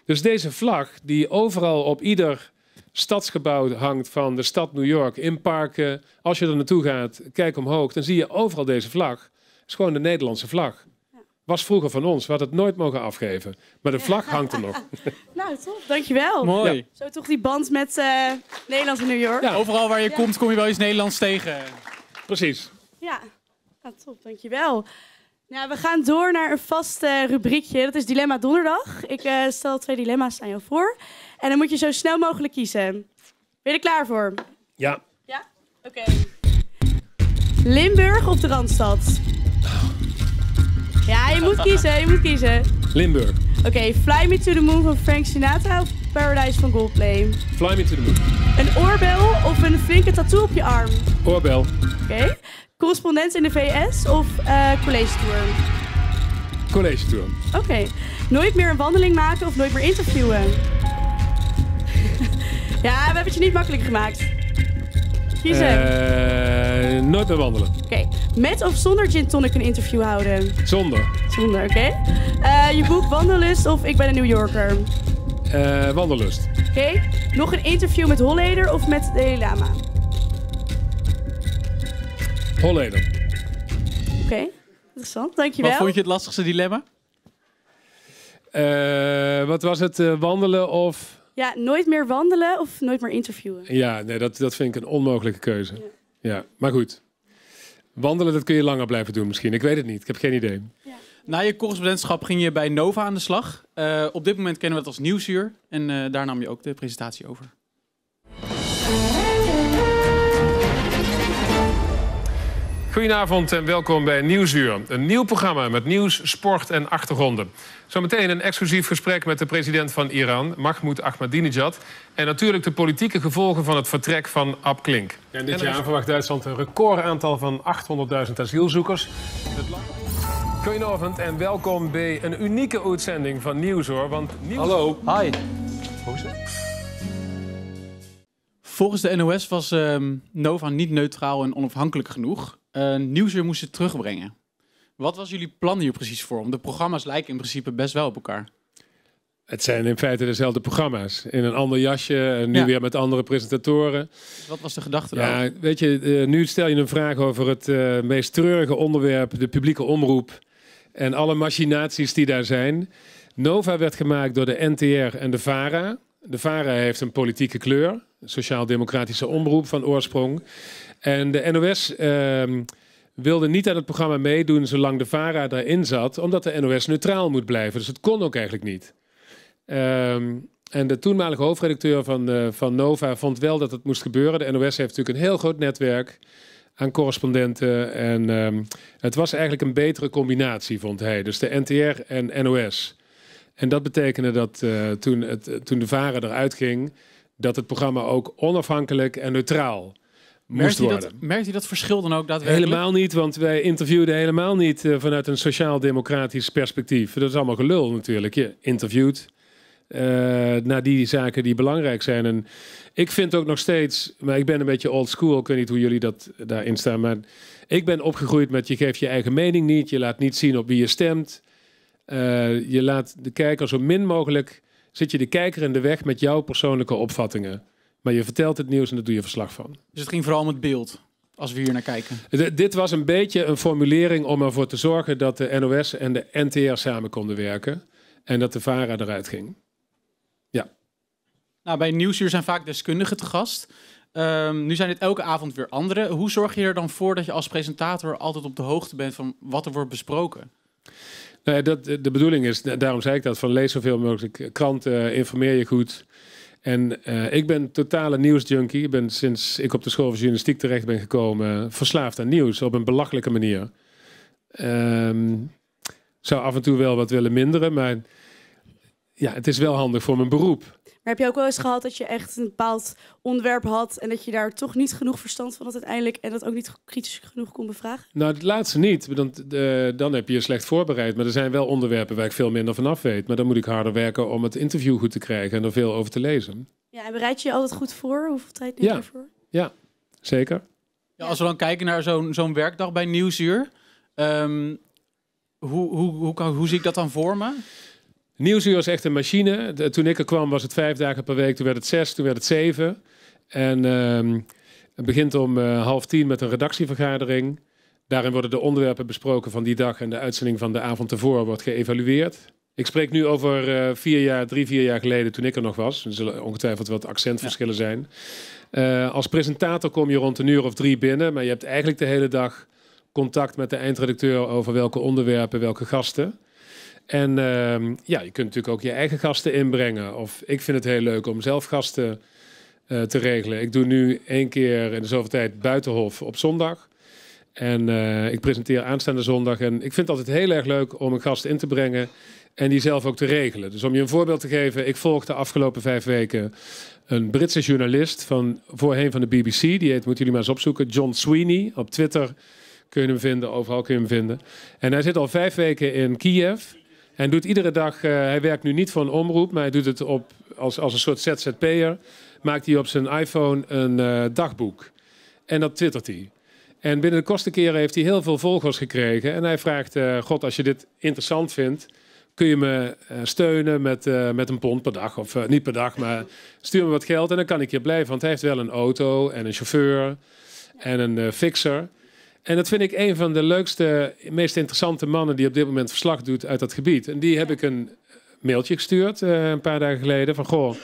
Speaker 3: Dus deze vlag, die overal op ieder stadsgebouw hangt van de stad New York, in parken. Als je er naartoe gaat, kijk omhoog, dan zie je overal deze vlag. Het is gewoon de Nederlandse vlag. Was vroeger van ons, we hadden het nooit mogen afgeven. Maar de vlag hangt er nog. *laughs*
Speaker 1: nou, je dankjewel. Mooi. Zo toch die band met uh, eh, Nederland en New York. overal waar je komt, kom je
Speaker 2: wel eens Nederlands tegen. Precies.
Speaker 1: Ja. Ja, top, dankjewel. Nou, we gaan door naar een vast rubriekje. Dat is Dilemma Donderdag. Ik eh, stel twee dilemma's aan jou voor. En dan moet je zo snel mogelijk kiezen. Ben je er klaar voor? Ja. Ja? Oké. Limburg of de Randstad? Ja, je moet kiezen, je moet kiezen. Limburg. Oké, Fly Me To The Moon van Frank Sinatra of Paradise van Goldplay? Fly Me To The Moon. Een oorbel of een flinke tattoo op je arm?
Speaker 3: Oorbel. Oké.
Speaker 1: Correspondent in de VS of uh, college tour? College tour. Oké. Nooit meer een wandeling maken of nooit meer interviewen? *laughs* ja, we hebben het je niet makkelijk gemaakt.
Speaker 3: Kiezen. Uh, eh, nooit meer wandelen.
Speaker 1: Oké. Met of zonder gin tonic een interview houden? Zonder. Zonder, oké. Eh, je boek Wandellust of Ik ben een New Yorker?
Speaker 3: Uh, wandelust.
Speaker 1: Oké. Nog een interview met Holleder of met de Lama? Holleder. Oké, okay. interessant. Dankjewel. Wat vond je
Speaker 3: het lastigste dilemma? Eh, wat was het? Eh, wandelen of...
Speaker 1: Ja, nooit meer wandelen of nooit meer interviewen.
Speaker 3: Ja, nee, dat, dat vind ik een onmogelijke keuze. Ja. maar goed. Wandelen, dat kun je langer blijven doen misschien. Ik weet het niet. Ik heb geen idee. Ja. Na je correspondentschap ging je bij Nova aan de slag. Eh, op dit
Speaker 2: moment kennen we het als Nieuwsuur. En daar nam je ook de presentatie over.
Speaker 3: Goedenavond en welkom bij Nieuwsuur. Een nieuw programma met nieuws, sport en achtergronden. Zometeen een exclusief gesprek met de president van Iran, Mahmoud Ahmadinejad. En natuurlijk de politieke gevolgen van het vertrek van Ab Klink. En dit jaar verwacht Duitsland een recordaantal van 800.000 asielzoekers. Goedenavond en welkom bij een unieke uitzending van Nieuwsuur. Want Hallo. Hi. Volgens de
Speaker 2: NOS was ehm, Nova niet neutraal en onafhankelijk genoeg uh, weer moesten terugbrengen. Wat was jullie plan hier precies voor? Want de programma's lijken in principe best wel op elkaar.
Speaker 3: Het zijn in feite dezelfde programma's. In een ander jasje nu weer met andere presentatoren. Dus wat was de gedachte ja, Weet je, eh, nu stel je een vraag over het eh, meest treurige onderwerp, de publieke omroep. En alle machinaties die daar zijn. Nova werd gemaakt door de NTR en de VARA. De VARA heeft een politieke kleur, sociaal-democratische omroep van oorsprong. En de NOS ehm, wilde niet aan het programma meedoen zolang de VARA daarin zat, omdat de NOS neutraal moet blijven. Dus het kon ook eigenlijk niet. Ehm, en de toenmalige hoofdredacteur van, eh, van Nova vond wel dat het moest gebeuren. De NOS heeft natuurlijk een heel groot netwerk aan correspondenten. En ehm, het was eigenlijk een betere combinatie, vond hij. Dus de NTR en NOS. En dat betekende dat eh, toen, het, toen de Varen eruit ging, dat het programma ook onafhankelijk en neutraal Merkt u, dat,
Speaker 2: merkt u dat verschil dan ook daadwerkelijk? Helemaal
Speaker 3: niet, want wij interviewden helemaal niet eh, vanuit een sociaal-democratisch perspectief. Dat is allemaal gelul natuurlijk. Je interviewt uh, naar die zaken die belangrijk zijn. En ik vind ook nog steeds, maar ik ben een beetje old school, ik weet niet hoe jullie dat daarin staan, maar ik ben opgegroeid met je geeft je eigen mening niet, je laat niet zien op wie je stemt. Eh, je laat de kijker zo min mogelijk, zit je de kijker in de weg met jouw persoonlijke opvattingen. Maar je vertelt het nieuws en daar doe je verslag van.
Speaker 2: Dus het ging vooral om het beeld, als we hier naar kijken.
Speaker 3: dit was een beetje een formulering om ervoor te zorgen dat de NOS en de NTR samen konden werken. En dat de VARA eruit ging. Ja.
Speaker 2: Nou, bij Nieuwsuur zijn vaak deskundigen te gast. Ehm, nu zijn het elke avond weer anderen. Hoe zorg je er dan voor dat je als presentator altijd op de hoogte bent van wat er wordt besproken?
Speaker 3: dat, de bedoeling is, daarom zei ik dat, van lees zoveel mogelijk kranten, informeer je goed. En eh, ik ben totale nieuwsjunkie. Ik ben sinds ik op de school van journalistiek terecht ben gekomen verslaafd aan nieuws op een belachelijke manier. Um, zou af en toe wel wat willen minderen, maar ja, het is wel handig voor mijn beroep.
Speaker 1: Maar heb je ook wel eens gehad dat je echt een bepaald onderwerp had en dat je daar toch niet genoeg verstand van had uiteindelijk en dat ook niet kritisch genoeg kon bevragen?
Speaker 3: Nou, het laatste niet, eh, dan heb je je slecht voorbereid. Maar er zijn wel onderwerpen waar ik veel minder vanaf weet. Maar dan moet ik harder werken om het interview goed te krijgen en er veel over te lezen.
Speaker 1: Ja, en bereid je je altijd goed voor? Hoeveel tijd neem je ervoor?
Speaker 3: Ja, zeker.
Speaker 2: Ja, als we dan kijken naar zo'n zo'n werkdag bij Nieuwsuur,
Speaker 3: ehm, hoe, hoe, hoe, hoe zie ik dat dan voor me? Nieuwsuur is echt een machine. toen ik er kwam was het vijf dagen per week. Toen werd het zes, toen werd het zeven. En ehm, het begint om eh, half tien met een redactievergadering. Daarin worden de onderwerpen besproken van die dag en de uitzending van de avond ervoor wordt geëvalueerd. Ik spreek nu over eh, vier jaar, drie, vier jaar geleden toen ik er nog was. Er zullen ongetwijfeld wat accentverschillen zijn. Eh, als presentator kom je rond een uur of drie binnen, maar je hebt eigenlijk de hele dag contact met de eindredacteur over welke onderwerpen, welke gasten. En ehm, ja, je kunt natuurlijk ook je eigen gasten inbrengen. Of ik vind het heel leuk om zelf gasten eh, te regelen. Ik doe nu één keer in de zoveel tijd Buitenhof op zondag. En eh, ik presenteer aanstaande zondag. En ik vind het altijd heel erg leuk om een gast in te brengen en die zelf ook te regelen. Dus om je een voorbeeld te geven, ik volg de afgelopen vijf weken een Britse journalist van voorheen van de BBC. Die heet, moeten jullie maar eens opzoeken, John Sweeney. Op Twitter kun je hem vinden, overal kun je hem vinden. En hij zit al vijf weken in Kiev. En doet iedere dag, eh, hij werkt nu niet voor een omroep, maar hij doet het op, als, als een soort ZZP'er. Maakt hij op zijn iPhone een eh, dagboek. En dat twittert hij. En binnen de kosten keren heeft hij heel veel volgers gekregen. En hij vraagt, eh, God, als je dit interessant vindt, kun je me steunen met, met een pond per dag. Of niet per dag, maar stuur me wat geld en dan kan ik hier blijven. Want hij heeft wel een auto en een chauffeur en een fixer. En dat vind ik een van de leukste, meest interessante mannen die op dit moment verslag doet uit dat gebied. En die heb ik een mailtje gestuurd eh, een paar dagen geleden van goh.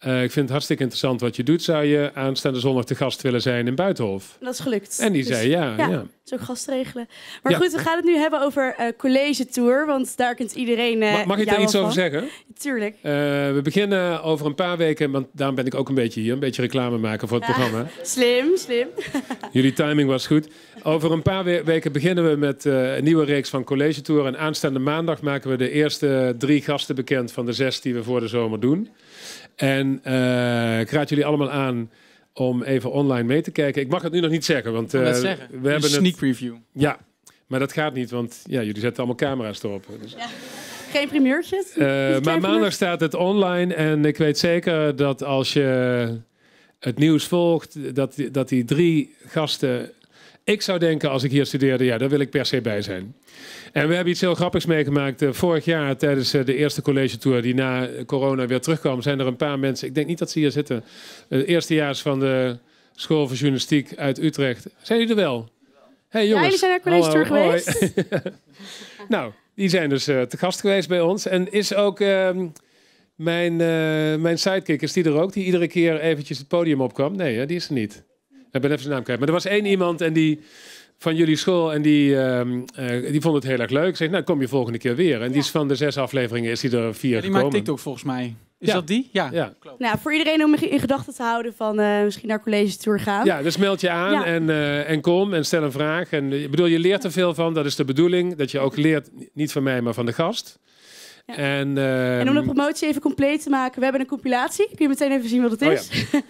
Speaker 3: Eh, ik vind het hartstikke interessant wat je doet. Zou je aanstaande zondag te gast willen zijn in Buitenhof?
Speaker 1: Dat is gelukt. En die dus zei ja. ja, ja. Zo gastregelen. Maar goed, we gaan het nu hebben over uh, college tour. Want daar kunt iedereen. Uh, eh, Ma mag ik daar iets over zeggen? Tuurlijk.
Speaker 3: we beginnen over een paar weken. Want daarom ben ik ook een beetje hier. Een beetje reclame maken voor het programma. *laughs*
Speaker 1: Slim, slim.
Speaker 3: *laughs* Jullie timing was goed. Over een paar weken beginnen we met een nieuwe reeks van college tour. En aanstaande maandag maken we de eerste drie gasten bekend van de zes die we voor de zomer doen. En eh, ik raad jullie allemaal aan om even online mee te kijken. Ik mag het nu nog niet zeggen, want eh, we hebben een sneak preview. Ja, maar dat gaat niet, want ja, jullie zetten allemaal camera's erop. Dus.
Speaker 1: Ja. Geen primeurtjes. Eh, maar maandag
Speaker 3: staat het online en ik weet zeker dat als je het nieuws volgt, dat, dat die drie gasten ik zou denken, als ik hier studeerde, ja, daar wil ik per se bij zijn. En we hebben iets heel grappigs meegemaakt. Eh, vorig jaar tijdens eh, de eerste college tour die na corona weer terugkwam, zijn er een paar mensen, ik denk niet dat ze hier zitten, eh, eerstejaars van de school voor journalistiek uit Utrecht. Zijn jullie er wel? Hey jongens. Ja, jullie zijn naar college tour geweest. *laughs* nou, die zijn dus te gast geweest bij ons. En is ook ehm, mijn, mijn sidekick, is die er ook? Die iedere keer eventjes het podium opkwam? Nee, hè, die is er niet. Ik ben even zijn naam kwijt. Maar er was één iemand en die van jullie school en die, ehm, eh, die vond het heel erg leuk. Zegt, nou kom je volgende keer weer. En die is van de zes afleveringen is die er vier ja, die gekomen. Die maakt TikTok volgens mij. Is dat die? Ja. ja.
Speaker 1: Klopt. Nou, voor iedereen om in gedachten te houden van eh, misschien naar college tour gaan. Ja,
Speaker 3: dus meld je aan en, eh, en kom en stel een vraag. En ik bedoel, je leert er veel van. Dat is de bedoeling. Dat je ook leert, niet van mij, maar van de gast. En, en om de ehm,
Speaker 1: promotie even compleet te maken, we hebben een compilatie. Kun je meteen even zien wat het oh is?
Speaker 3: Oh,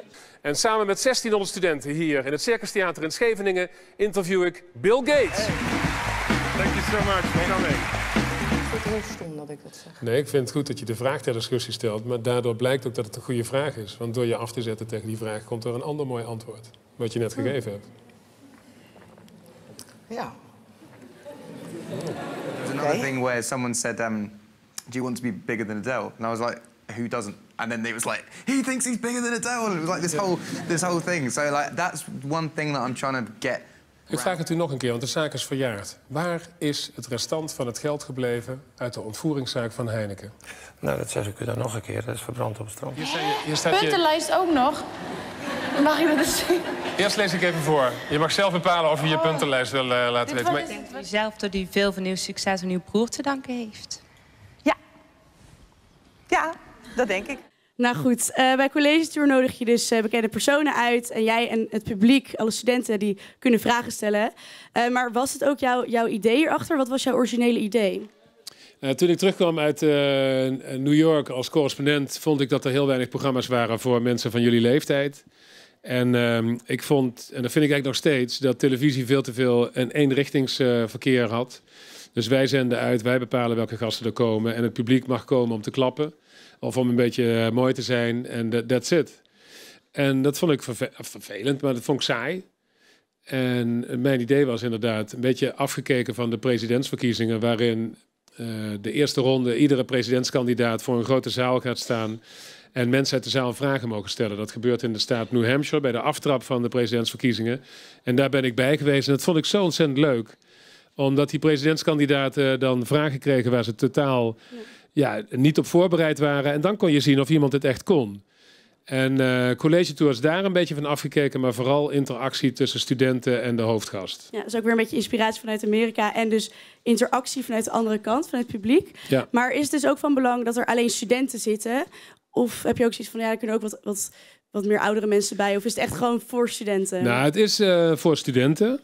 Speaker 3: *laughs* En samen met 1600 studenten hier in het Circus Theater in Scheveningen interview ik Bill Gates. Hey. Thank you so much for coming. Ik vind het heel stom dat ik dat zeg. Nee, ik vind het goed dat je de vraag ter discussie stelt. Maar daardoor blijkt ook dat het een goede vraag is. Want door je af te zetten tegen die vraag komt er een ander mooi antwoord. Wat je net hm. gegeven hebt.
Speaker 2: Ja. There's another thing where someone said, um, do you want to be bigger than Adele? And I was like, who doesn't? and then it was like
Speaker 3: he thinks he's bigger than Adele, it was like this whole this whole thing. So like that's one thing that I'm trying to get. Ik vraag het u nog een keer, want de zaak is verjaard. Waar is het restant van het geld gebleven uit de ontvoeringszaak van Heineken? Nou, dat zeg ik u dan nog een keer. Dat is verbrand op stroom. Je je staat Puntenlijst
Speaker 1: ook nog. Mag
Speaker 2: ik dat eens zien?
Speaker 3: Eerst lees ik even voor. Je mag zelf bepalen of je je oh. puntenlijst wil laten eh, laten Dit weten.
Speaker 2: dat u Zelf dat u veel van nieuw succes aan uw broer te danken heeft. Ja. Ja, dat denk ik.
Speaker 1: Nou goed, eh, bij College Tour nodig je dus eh, bekende personen uit. En jij en het publiek, alle studenten, die kunnen vragen stellen. Eh, maar was het ook jouw idee erachter? Wat was jouw originele idee?
Speaker 3: toen ik terugkwam uit New York als correspondent, vond ik dat er heel weinig programma's waren voor mensen van jullie leeftijd. En ehm, ik vond, en dat vind ik eigenlijk nog steeds, dat televisie veel te veel een eenrichtingsverkeer had. Dus wij zenden uit, wij bepalen welke gasten er komen. En het publiek mag komen om te klappen. Of om een beetje eh, mooi te zijn. En dat that's it. En dat vond ik vervelend, maar dat vond ik saai. En mijn idee was inderdaad een beetje afgekeken van de presidentsverkiezingen, waarin eh, de eerste ronde iedere presidentskandidaat voor een grote zaal gaat staan en mensen uit de zaal vragen mogen stellen. Dat gebeurt in de staat New Hampshire bij de aftrap van de presidentsverkiezingen. En daar ben ik bij geweest en dat vond ik zo ontzettend leuk omdat die presidentskandidaten dan vragen kregen waar ze totaal ja, niet op voorbereid waren. En dan kon je zien of iemand het echt kon. En eh, college tour is daar een beetje van afgekeken, maar vooral interactie tussen studenten en de hoofdgast.
Speaker 1: Ja, dat is ook weer een beetje inspiratie vanuit Amerika en dus interactie vanuit de andere kant, vanuit het publiek. Ja. Maar is het dus ook van belang dat er alleen studenten zitten? Of heb je ook zoiets van, ja, er kunnen ook wat, wat, wat meer oudere mensen bij? Of is het echt gewoon voor studenten? Nou, het
Speaker 3: is eh, voor studenten.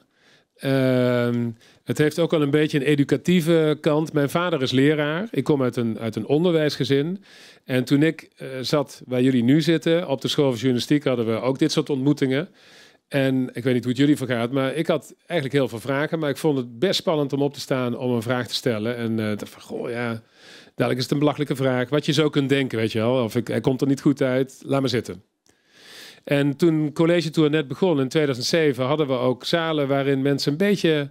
Speaker 3: Ehm, het heeft ook al een beetje een educatieve kant. Mijn vader is leraar. Ik kom uit een, uit een onderwijsgezin. En toen ik eh, zat waar jullie nu zitten, op de school van journalistiek, hadden we ook dit soort ontmoetingen. En ik weet niet hoe het jullie vergaat, maar ik had eigenlijk heel veel vragen. Maar ik vond het best spannend om op te staan om een vraag te stellen. En uh, dacht van, goh ja, dadelijk is het een belachelijke vraag. Wat je zo kunt denken, weet je wel. Of ik, hij komt er niet goed uit, laat maar zitten. En toen College Tour net begon in 2007, hadden we ook zalen waarin mensen een beetje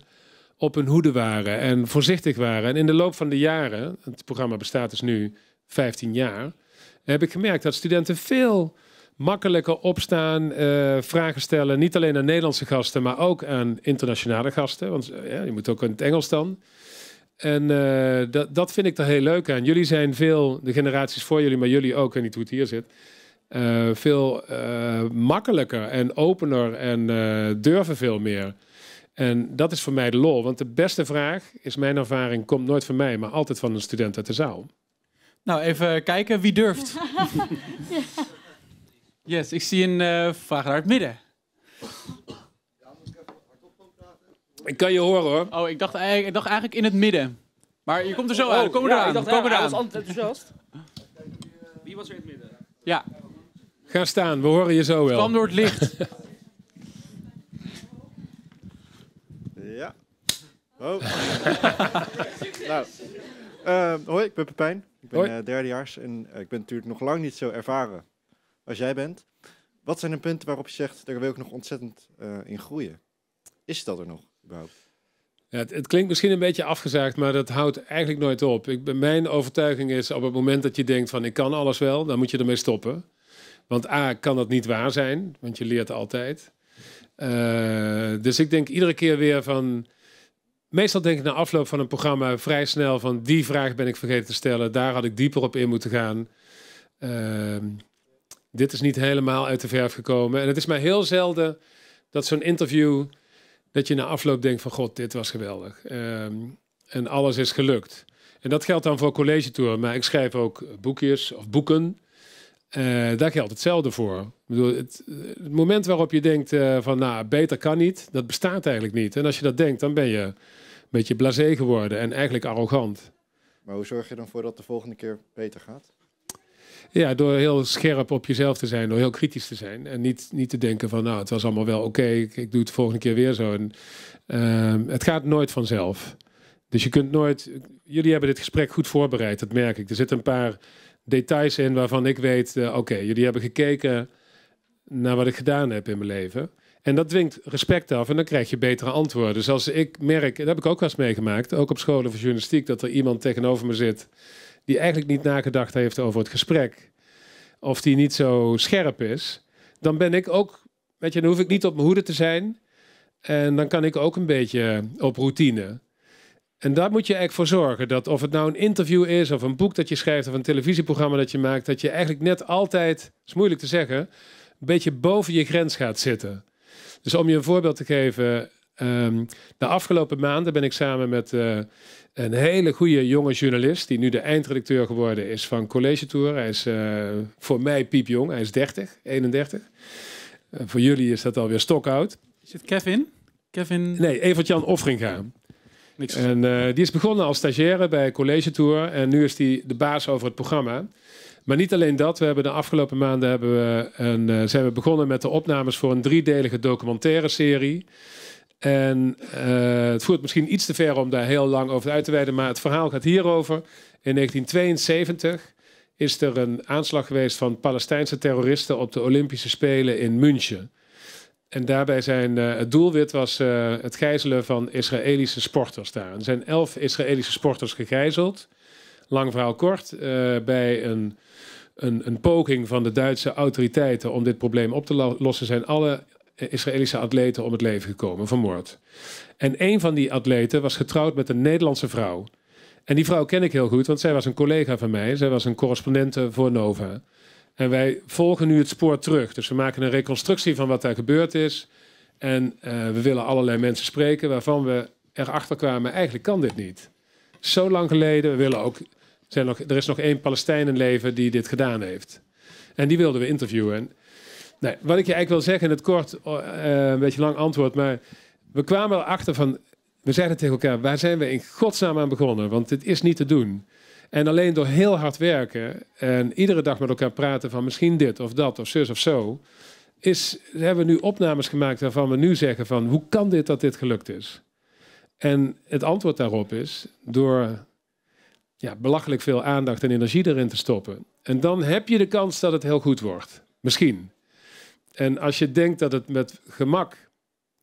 Speaker 3: op hun hoede waren en voorzichtig waren. En in de loop van de jaren, het programma bestaat dus nu 15 jaar, heb ik gemerkt dat studenten veel makkelijker opstaan, eh, vragen stellen. Niet alleen aan Nederlandse gasten, maar ook aan internationale gasten. Want eh, ja, je moet ook in het Engels dan. En eh, dat, dat vind ik er heel leuk aan. Jullie zijn veel, de generaties voor jullie, maar jullie ook, en niet hoe het hier zit. veel makkelijker en opener en durven veel meer. En dat is voor mij de lol, want de beste vraag, is mijn ervaring, komt nooit van mij, maar altijd van een student uit de zaal.
Speaker 2: Nou, even kijken wie durft. *laughs* ja.
Speaker 3: Yes, ik zie een uh, vraag naar het
Speaker 2: midden. Ik kan je horen hoor. Oh, ik dacht, dacht eigenlijk in het midden. Maar je komt er zo oh, aan. Kom ja, aan. Ik dacht, Kom ja, aan. was enthousiast. Wie was er in het midden?
Speaker 3: Ja. Ga staan, we horen je zo wel. Kom door het licht. *laughs*
Speaker 1: Oh. *laughs* nou. Ehm, hoi, ik ben Pepijn. Ik ben eh, derdejaars en eh, ik ben natuurlijk nog lang niet zo ervaren als jij bent. Wat zijn de punten waarop je zegt, daar wil ik nog ontzettend eh, in groeien? Is dat er nog
Speaker 3: überhaupt? Ja, het, klinkt misschien een beetje afgezaagd, maar dat houdt eigenlijk nooit op. Ik, mijn overtuiging is, op het moment dat je denkt van ik kan alles wel, dan moet je ermee stoppen. Want A, kan dat niet waar zijn, want je leert altijd. dus ik denk iedere keer weer van, Meestal denk ik na afloop van een programma vrij snel van die vraag ben ik vergeten te stellen. Daar had ik dieper op in moeten gaan. Ehm, dit is niet helemaal uit de verf gekomen. En het is mij heel zelden dat zo'n interview, dat je na afloop denkt van god, dit was geweldig. Ehm, en alles is gelukt. En dat geldt dan voor college tour, maar ik schrijf ook boekjes of boeken. Eh, daar geldt hetzelfde voor. Ik bedoel, het, het moment waarop je denkt eh, van nou, beter kan niet, dat bestaat eigenlijk niet. En als je dat denkt, dan ben je beetje blasé geworden en eigenlijk arrogant.
Speaker 1: Maar hoe zorg je dan voor dat de volgende keer beter gaat?
Speaker 3: Ja, door heel scherp op jezelf te zijn, door heel kritisch te zijn. En niet, niet te denken van, nou, het was allemaal wel oké, ik, doe het volgende keer weer zo. En, ehm, het gaat nooit vanzelf. Dus je kunt nooit... Jullie hebben dit gesprek goed voorbereid, dat merk ik. Er zitten een paar details in waarvan ik weet, eh, oké, jullie hebben gekeken naar wat ik gedaan heb in mijn leven. En dat dwingt respect af en dan krijg je betere antwoorden. Zoals ik merk, en dat heb ik ook wel eens meegemaakt, ook op scholen voor journalistiek, dat er iemand tegenover me zit die eigenlijk niet nagedacht heeft over het gesprek, of die niet zo scherp is, dan ben ik ook, weet je, dan hoef ik niet op mijn hoede te zijn. En dan kan ik ook een beetje op routine. En daar moet je eigenlijk voor zorgen dat of het nou een interview is, of een boek dat je schrijft, of een televisieprogramma dat je maakt, dat je eigenlijk net altijd, is moeilijk te zeggen, een beetje boven je grens gaat zitten. Dus om je een voorbeeld te geven, ehm, de afgelopen maanden ben ik samen met eh, een hele goede jonge journalist, die nu de eindredacteur geworden is van College Tour. Hij is eh, voor mij piepjong, hij is 30, 31. Eh, voor jullie is dat alweer stokoud. Is het Kevin? Kevin? Nee, Evert-Jan Offringa. Niks. En die is begonnen als stagiaire bij College Tour en nu is hij de baas over het programma. Maar niet alleen dat, we hebben de afgelopen maanden hebben we een, eh, zijn we begonnen met de opnames voor een driedelige documentaire serie. En eh, het voert misschien iets te ver om daar heel lang over uit te wijden, maar het verhaal gaat hierover. In 1972 is er een aanslag geweest van Palestijnse terroristen op de Olympische Spelen in München. En daarbij zijn eh, het doelwit was het gijzelen van Israëlische sporters daar. er zijn elf Israëlische sporters gegijzeld. Lang verhaal kort, bij een een, een poging van de Duitse autoriteiten om dit probleem op te lossen, zijn alle Israëlische atleten om het leven gekomen, vermoord. En een van die atleten was getrouwd met een Nederlandse vrouw. En die vrouw ken ik heel goed, want zij was een collega van mij. Zij was een correspondente eh, voor Nova. En wij volgen nu het spoor terug. Dus we maken een reconstructie van wat daar gebeurd is. En eh, we willen allerlei mensen spreken waarvan we erachter kwamen, eigenlijk kan dit niet. Zo lang geleden, we willen ook nog, er is nog één Palestijnenleven die dit gedaan heeft. En die wilden we interviewen. wat ik je eigenlijk wil zeggen in het kort, eh, een beetje lang antwoord, maar we kwamen erachter van, we zeiden tegen elkaar, waar zijn we in godsnaam aan begonnen? Want dit is niet te doen. En alleen door heel hard werken en iedere dag met elkaar praten van misschien dit of dat of zus of zo, is, hebben we nu opnames gemaakt waarvan we nu zeggen van hoe kan dit dat dit gelukt is? En het antwoord daarop is door ja, belachelijk veel aandacht en energie erin te stoppen. En dan heb je de kans dat het heel goed wordt. Misschien. En als je denkt dat het met gemak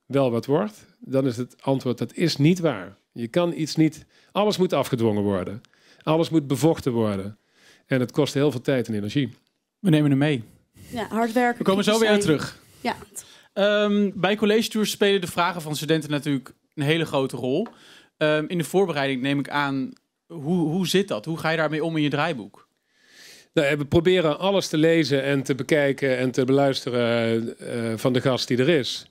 Speaker 3: wel wat wordt, dan is het antwoord dat is niet waar. Je kan iets niet. Alles moet afgedwongen worden. Alles moet bevochten worden. En het kost heel veel tijd en energie. We nemen hem mee. Ja,
Speaker 1: hard werken. We komen zo weer terug. Ja.
Speaker 2: Ehm, bij college tours spelen de vragen van studenten natuurlijk een hele grote rol. Ehm, in de voorbereiding neem ik aan hoe, hoe zit dat? Hoe ga je daarmee om in je draaiboek?
Speaker 3: Nou, we proberen alles te lezen en te bekijken en te beluisteren eh, eh, van de gast die er is.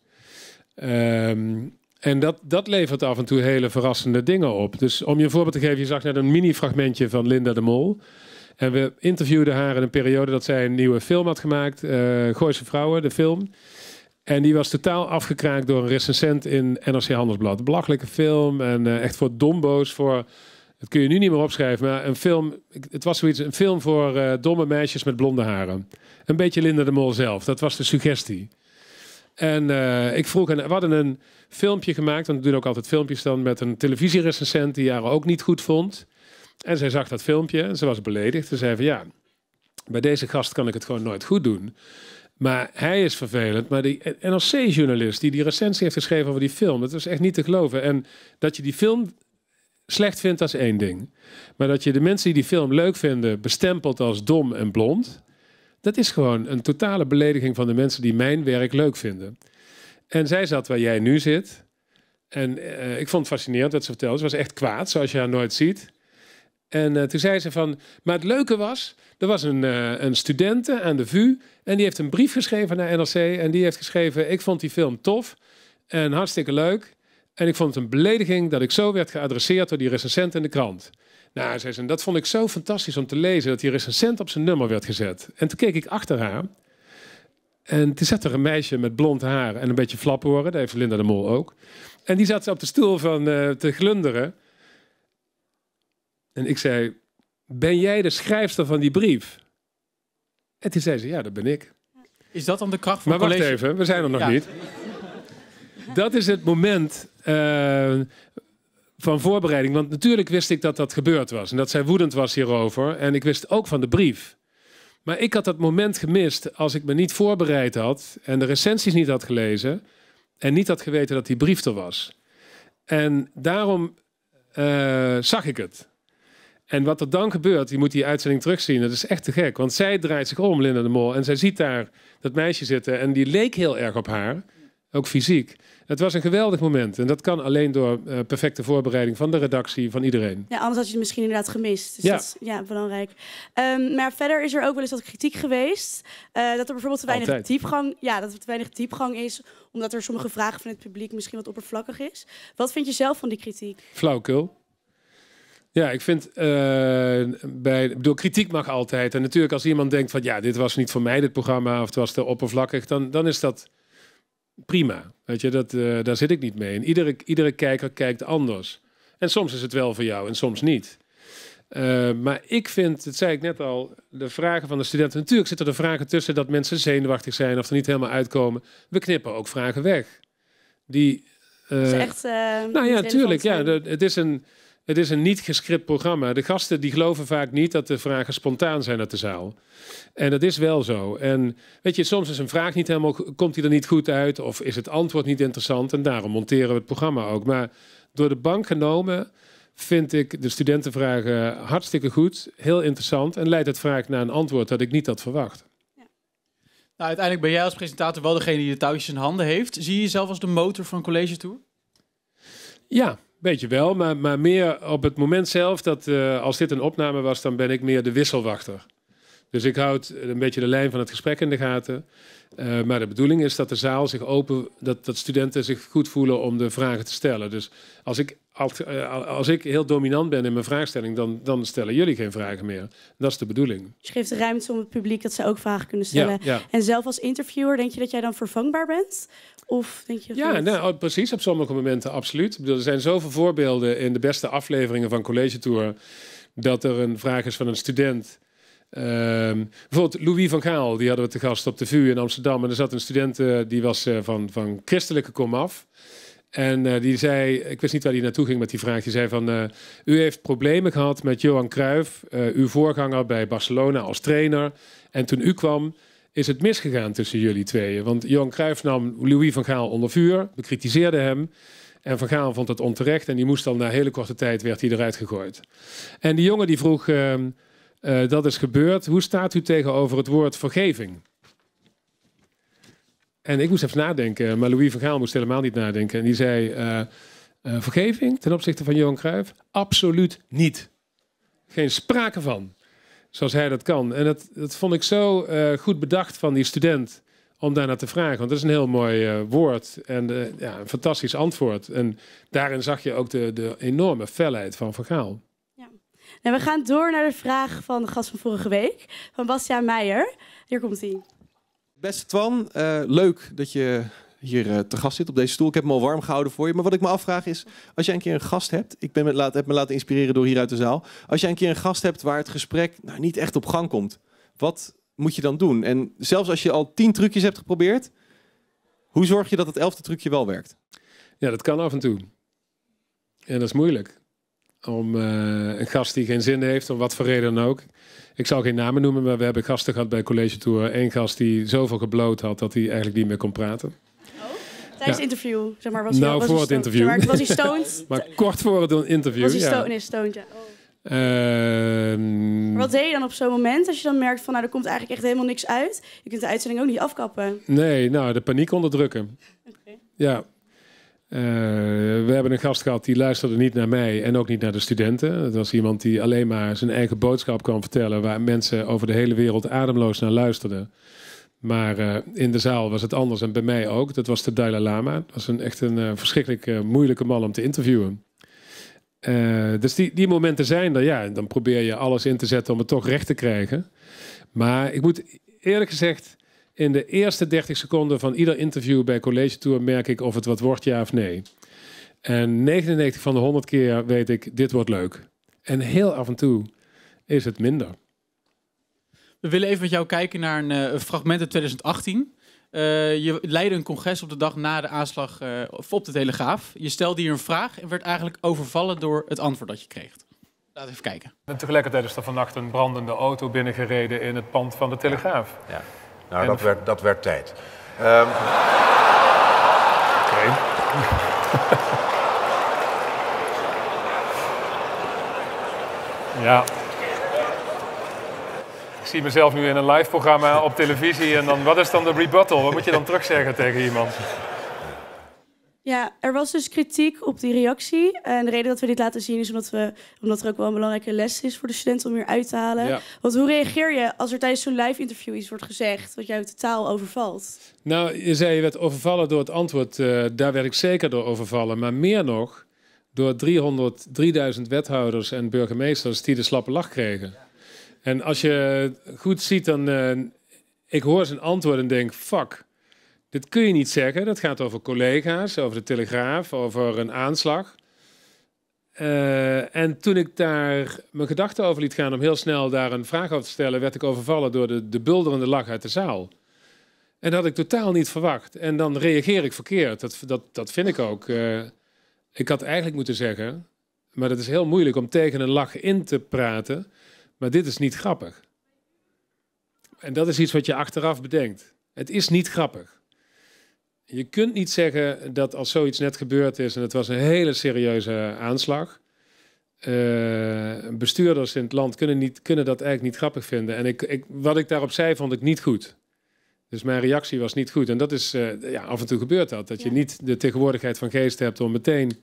Speaker 3: Ehm, en dat, dat levert af en toe hele verrassende dingen op. Dus om je een voorbeeld te geven, je zag net een mini-fragmentje van Linda de Mol. En we interviewden haar in een periode dat zij een nieuwe film had gemaakt, uh, Vrouwen, de film. En die was totaal afgekraakt door een recensent in NRC Handelsblad. Belachelijke film en echt voor domboos voor dat kun je nu niet meer opschrijven, maar een film, het was zoiets, een film voor eh, domme meisjes met blonde haren. Een beetje Linda de Mol zelf, dat was de suggestie. En eh, ik vroeg, en we hadden een filmpje gemaakt, want we doen ook altijd filmpjes dan met een televisierecensent die jaren ook niet goed vond. En zij zag dat filmpje en ze was beledigd. Ze zei van ja, bij deze gast kan ik het gewoon nooit goed doen. Maar hij is vervelend. Maar die NRC-journalist die die recensie heeft geschreven over die film, dat was echt niet te geloven. En dat je die film slecht vindt, dat is één ding. Maar dat je de mensen die die film leuk vinden bestempelt als dom en blond, dat is gewoon een totale belediging van de mensen die mijn werk leuk vinden. En zij zat waar jij nu zit. En eh, ik vond het fascinerend wat ze vertelde. Ze was echt kwaad, zoals je haar nooit ziet. En eh, toen zei ze van, maar het leuke was, er was een, uh, een studente aan de VU en die heeft een brief geschreven naar NRC en die heeft geschreven, ik vond die film tof en hartstikke leuk. En ik vond het een belediging dat ik zo werd geadresseerd door die recensent in de krant. Nou, zei ze, dat vond ik zo fantastisch om te lezen, dat die recensent op zijn nummer werd gezet. En toen keek ik achter haar. En toen zat er een meisje met blond haar en een beetje flaphoren, dat heeft Linda de Mol ook. En die zat op de stoel van eh, te glunderen. En ik zei, ben jij de schrijfster van die brief? En toen zei ze, ja, dat ben ik. Is dat dan de kracht van maar college? Maar wacht even, we zijn er nog niet. Dat is het moment eh, van voorbereiding. Want natuurlijk wist ik dat dat gebeurd was en dat zij woedend was hierover. En ik wist ook van de brief. Maar ik had dat moment gemist als ik me niet voorbereid had en de recensies niet had gelezen en niet had geweten dat die brief er was. En daarom eh, zag ik het. En wat er dan gebeurt, je moet die uitzending terugzien, dat is echt te gek. Want zij draait zich om, Linda de Mol, en zij ziet daar dat meisje zitten en die leek heel erg op haar, ook fysiek. Het was een geweldig moment. En dat kan alleen door eh, perfecte voorbereiding van de redactie, van iedereen.
Speaker 1: Ja, anders had je het misschien inderdaad gemist. Dus ja. ja, belangrijk. Ehm, maar verder is er ook wel eens wat kritiek geweest. Eh, dat er bijvoorbeeld te weinig, diepgang, ja, dat er te weinig diepgang is. Omdat er sommige vragen van het publiek misschien wat oppervlakkig is. Wat vind je zelf van die kritiek?
Speaker 3: Flauwkul. Ja, ik vind uh, bij, bedoel, kritiek mag altijd. En natuurlijk, als iemand denkt van ja, dit was niet voor mij, dit programma, of het was te oppervlakkig, dan, dan is dat prima. Weet je, dat, eh, daar zit ik niet mee. En iedere, iedere kijker kijkt anders. En soms is het wel voor jou en soms niet. Eh, maar ik vind, dat zei ik net al, de vragen van de studenten. Natuurlijk zitten er vragen tussen dat mensen zenuwachtig zijn of er niet helemaal uitkomen. We knippen ook vragen weg. Die. dat is eh,
Speaker 1: echt. nou ja, natuurlijk. Ja,
Speaker 3: het is een. Het is een niet gescript programma. De gasten die geloven vaak niet dat de vragen spontaan zijn uit de zaal. En dat is wel zo. En weet je, soms is een vraag niet helemaal, komt die er niet goed uit of is het antwoord niet interessant en daarom monteren we het programma ook. Maar door de bank genomen vind ik de studentenvragen hartstikke goed, heel interessant en leidt het vaak naar een antwoord dat ik niet had verwacht. Ja.
Speaker 2: Nou, uiteindelijk ben jij als presentator wel degene die de touwtjes in handen heeft. Zie je jezelf als de motor van College Tour?
Speaker 3: Ja, Beetje wel, maar, maar meer op het moment zelf dat uh, als dit een opname was, dan ben ik meer de wisselwachter. Dus ik houd een beetje de lijn van het gesprek in de gaten. Eh, maar de bedoeling is dat de zaal zich open, dat, dat studenten zich goed voelen om de vragen te stellen. Dus als ik, eh, als, ik heel dominant ben in mijn vraagstelling, dan, dan stellen jullie geen vragen meer. Dat is de bedoeling.
Speaker 1: je geeft ruimte om het publiek dat ze ook vragen kunnen stellen. Ja, En zelf als interviewer, denk je dat jij dan vervangbaar bent? Of denk je ja, nou,
Speaker 3: oh, precies, op sommige momenten absoluut. bedoel, er zijn zoveel voorbeelden in de beste afleveringen van College Tour... dat er een vraag is van een student Ehm, bijvoorbeeld Louis van Gaal, die hadden we te gast op de VU in Amsterdam. En er zat een student, eh, die was eh, van, van christelijke komaf. En eh, die zei, ik wist niet waar hij naartoe ging met die vraag. Die zei van, u heeft problemen gehad met Johan Cruijff, uw voorganger bij Barcelona als trainer. En toen u kwam, is het misgegaan tussen jullie tweeën. Want Johan Cruijff nam Louis van Gaal onder vuur, bekritiseerde hem. En Van Gaal vond dat onterecht en die moest dan na hele korte tijd, werd hij eruit gegooid. En die jongen die vroeg... Ehm, eh, dat is gebeurd. Hoe staat u tegenover het woord vergeving? En ik moest even nadenken, maar Louis van Gaal moest helemaal niet nadenken. En die zei, eh, eh, vergeving ten opzichte van Johan Cruijff? Absoluut niet. Geen sprake van, zoals hij dat kan. En dat, dat vond ik zo goed bedacht van die student om daarna te vragen. Want dat is een heel mooi woord en ja, een fantastisch antwoord. En daarin zag je ook de, de enorme felheid van Van Gaal.
Speaker 1: En we gaan door naar de vraag van de gast van vorige week, van Bastiaan Meijer. Hier komt hij.
Speaker 3: Beste Twan, eh, leuk dat je
Speaker 2: hier eh, te gast zit op deze stoel. Ik heb hem al warm gehouden voor je. Maar wat ik me afvraag is, als jij een keer een gast hebt... Ik ben met, laat, heb me laten inspireren door hier uit de zaal. Als jij een keer een gast hebt waar het gesprek nou, niet echt op gang komt...
Speaker 3: wat moet je dan doen? En zelfs als je al tien trucjes hebt geprobeerd... hoe zorg je dat het elfde trucje wel werkt? Ja, dat kan af en toe. En dat is moeilijk om eh, een gast die geen zin heeft, om wat voor reden dan ook. Ik zal geen namen noemen, maar we hebben gasten gehad bij College Tour. Eén gast die zoveel gebloot had dat hij eigenlijk niet meer kon praten. Oh, tijdens ja. interview, zeg maar. Was nou, voor het interview. maar, was *laughs* maar kort voor het interview, was hij
Speaker 1: stoned, ja. Oh.
Speaker 3: Ehm, wat
Speaker 1: deed je dan op zo'n moment als je dan merkt van nou, er komt eigenlijk echt helemaal niks uit? Je kunt de uitzending ook niet afkappen.
Speaker 3: Nee, nou, de paniek onderdrukken. Okay. Ja, eh, we hebben een gast gehad die luisterde niet naar mij en ook niet naar de studenten. Het was iemand die alleen maar zijn eigen boodschap kan vertellen, waar mensen over de hele wereld ademloos naar luisterden. Maar eh, in de zaal was het anders en bij mij ook. Dat was de Dalai Lama. Dat was een, echt een eh, verschrikkelijk moeilijke man om te interviewen. dus die, die momenten zijn er, ja. Dan probeer je alles in te zetten om het toch recht te krijgen. Maar ik moet eerlijk gezegd in de eerste 30 seconden van ieder interview bij College Tour merk ik of het wat wordt, ja of nee. En 99 van de 100 keer weet ik, dit wordt leuk. En heel af en toe is het minder.
Speaker 2: We willen even met jou kijken naar een eh, fragment uit 2018. Eh, je leidde een congres op de dag na de aanslag eh, op de Telegraaf. Je stelde hier een vraag en werd eigenlijk overvallen door het antwoord dat je kreeg. Laten we even kijken.
Speaker 3: En tegelijkertijd is er vannacht een brandende auto binnengereden in het pand van de Telegraaf. ja. Nou, dat, werd, dat werd tijd. Ehm. Oké. ja. Ik zie mezelf nu in een live programma op televisie en dan, wat is dan de rebuttal? Wat moet je dan terugzeggen tegen iemand?
Speaker 1: Ja, er was dus kritiek op die reactie. En de reden dat we dit laten zien is omdat, we, omdat er ook wel een belangrijke les is voor de studenten om hier uit te halen. Want hoe reageer je als er tijdens zo'n live interview iets wordt gezegd wat jou totaal overvalt?
Speaker 3: Nou, je zei je werd overvallen door het antwoord. Eh, daar werd ik zeker door overvallen. Maar meer nog door 300, 3000 wethouders en burgemeesters die de slappe lach kregen. En als je goed ziet, dan. Uh, ik hoor zijn antwoord en denk: fuck. Dit kun je niet zeggen. Dat gaat over collega's, over de Telegraaf, over een aanslag. Eh, en toen ik daar mijn gedachten over liet gaan om heel snel daar een vraag over te stellen, werd ik overvallen door de, de bulderende lach uit de zaal. En dat had ik totaal niet verwacht. En dan reageer ik verkeerd. Dat, dat, dat vind ik ook. Eh, ik had eigenlijk moeten zeggen, maar dat is heel moeilijk om tegen een lach in te praten. Maar dit is niet grappig. En dat is iets wat je achteraf bedenkt. Het is niet grappig je kunt niet zeggen dat als zoiets net gebeurd is en het was een hele serieuze aanslag. Eh, bestuurders in het land kunnen, niet, kunnen dat eigenlijk niet grappig vinden. En ik, ik, wat ik daarop zei, vond ik niet goed. Dus mijn reactie was niet goed. En dat is, eh, ja, af en toe gebeurt dat. Dat je niet de tegenwoordigheid van geest hebt om meteen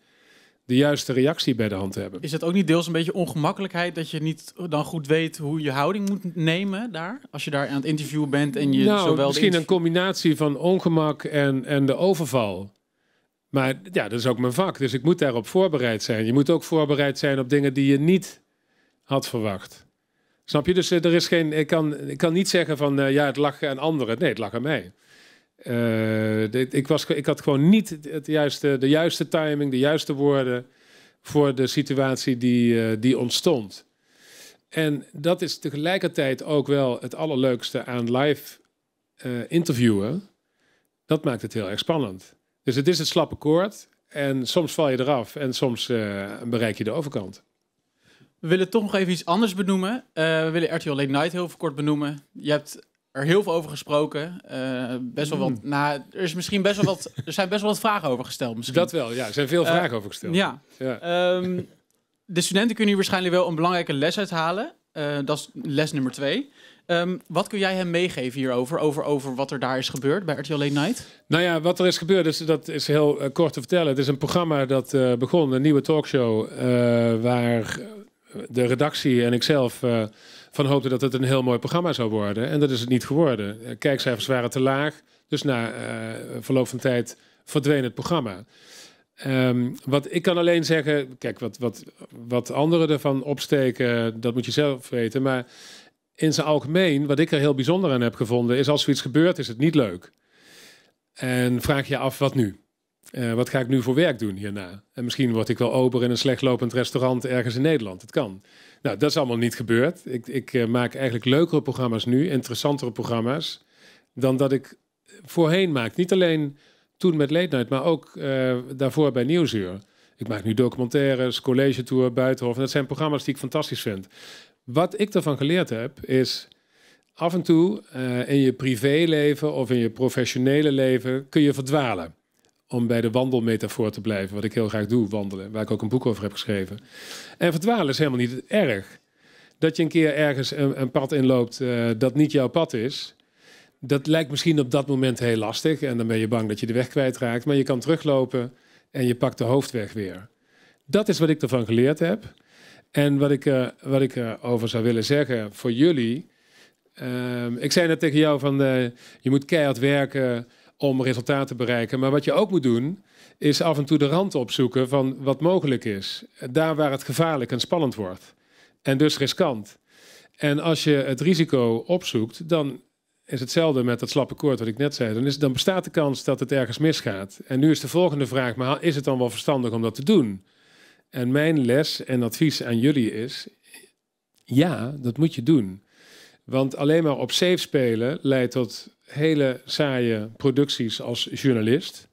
Speaker 3: de juiste reactie bij de hand hebben.
Speaker 2: Is het ook niet deels een beetje ongemakkelijkheid dat je niet dan goed weet hoe je houding moet nemen daar? Als je daar aan het interview bent en je nou, zowel. Misschien een
Speaker 3: combinatie van ongemak en, en de overval. Maar ja, dat is ook mijn vak, dus ik moet daarop voorbereid zijn. Je moet ook voorbereid zijn op dingen die je niet had verwacht. Snap je? Dus eh, er is geen. Ik kan, ik kan niet zeggen van eh, ja, het lag aan anderen. Nee, het lag aan mij. Eh, ik, was, ik had gewoon niet het juiste, de juiste timing, de juiste woorden voor de situatie die, eh, die ontstond. En dat is tegelijkertijd ook wel het allerleukste aan live eh, interviewen. Dat maakt het heel erg spannend. Dus het is het slappe koord. En soms val je eraf en soms bereik je de overkant.
Speaker 2: We willen toch nog even iets anders benoemen. we willen RTL Late Night heel kort benoemen. Je hebt er heel veel over gesproken. Eh, best wel wat, mm. nou, er, is misschien best wel wat, *laughs* er zijn best wel wat vragen over gesteld. Misschien. Dat wel, ja. Er zijn veel eh, vragen over gesteld. Ja. Ehm, de studenten kunnen hier waarschijnlijk wel een belangrijke les uithalen. Uh, eh, dat is les nummer twee. Ehm, wat kun jij hem meegeven hierover, over, over wat er daar is gebeurd bij RTL Late Night?
Speaker 3: Nou ja, wat er is gebeurd, is, dat is heel kort te vertellen. Het is een programma dat uh, begon, een nieuwe talkshow, waar de redactie en ikzelf van hoopte dat het een heel mooi programma zou worden. En dat is het niet geworden. Eh, kijkcijfers waren te laag. Dus na eh, verloop van tijd verdween het programma. Ehm, wat ik kan alleen zeggen, kijk, wat, wat, wat anderen ervan opsteken, dat moet je zelf weten. Maar in zijn algemeen, wat ik er heel bijzonder aan heb gevonden, is als iets gebeurt, is het niet leuk. En vraag je af, wat nu? Eh, wat ga ik nu voor werk doen hierna? En misschien word ik wel ober in een slechtlopend restaurant ergens in Nederland. Het kan. Nou, dat is allemaal niet gebeurd. Ik, ik eh, maak eigenlijk leukere programma's nu, interessantere programma's, dan dat ik voorheen maak. Niet alleen toen met Late Night, maar ook eh, daarvoor bij Nieuwsuur. Ik maak nu documentaires, college tour, Buitenhof. dat zijn programma's die ik fantastisch vind. Wat ik ervan geleerd heb, is af en toe in je privéleven of in je professionele leven kun je verdwalen om bij de wandelmetafoor te blijven, wat ik heel graag doe, wandelen, waar ik ook een boek over heb geschreven. En verdwalen is helemaal niet erg. Dat je een keer ergens een, pad inloopt eh, dat niet jouw pad is, dat lijkt misschien op dat moment heel lastig en dan ben je bang dat je de weg kwijtraakt, maar je kan teruglopen en je pakt de hoofdweg weer. Dat is wat ik ervan geleerd heb. En wat ik, eh, wat ik erover eh, zou willen zeggen voor jullie. Ehm, ik zei net tegen jou van je moet keihard werken, om resultaten te bereiken. Maar wat je ook moet doen, is af en toe de rand opzoeken van wat mogelijk is. Daar waar het gevaarlijk en spannend wordt. En dus riskant. En als je het risico opzoekt, dan is hetzelfde met dat slappe koord wat ik net zei. Dan, is, dan bestaat de kans dat het ergens misgaat. En nu is de volgende vraag, maar is het dan wel verstandig om dat te doen? En mijn les en advies aan jullie is, ja, dat moet je doen. Want alleen maar op safe spelen leidt tot hele saaie producties als journalist.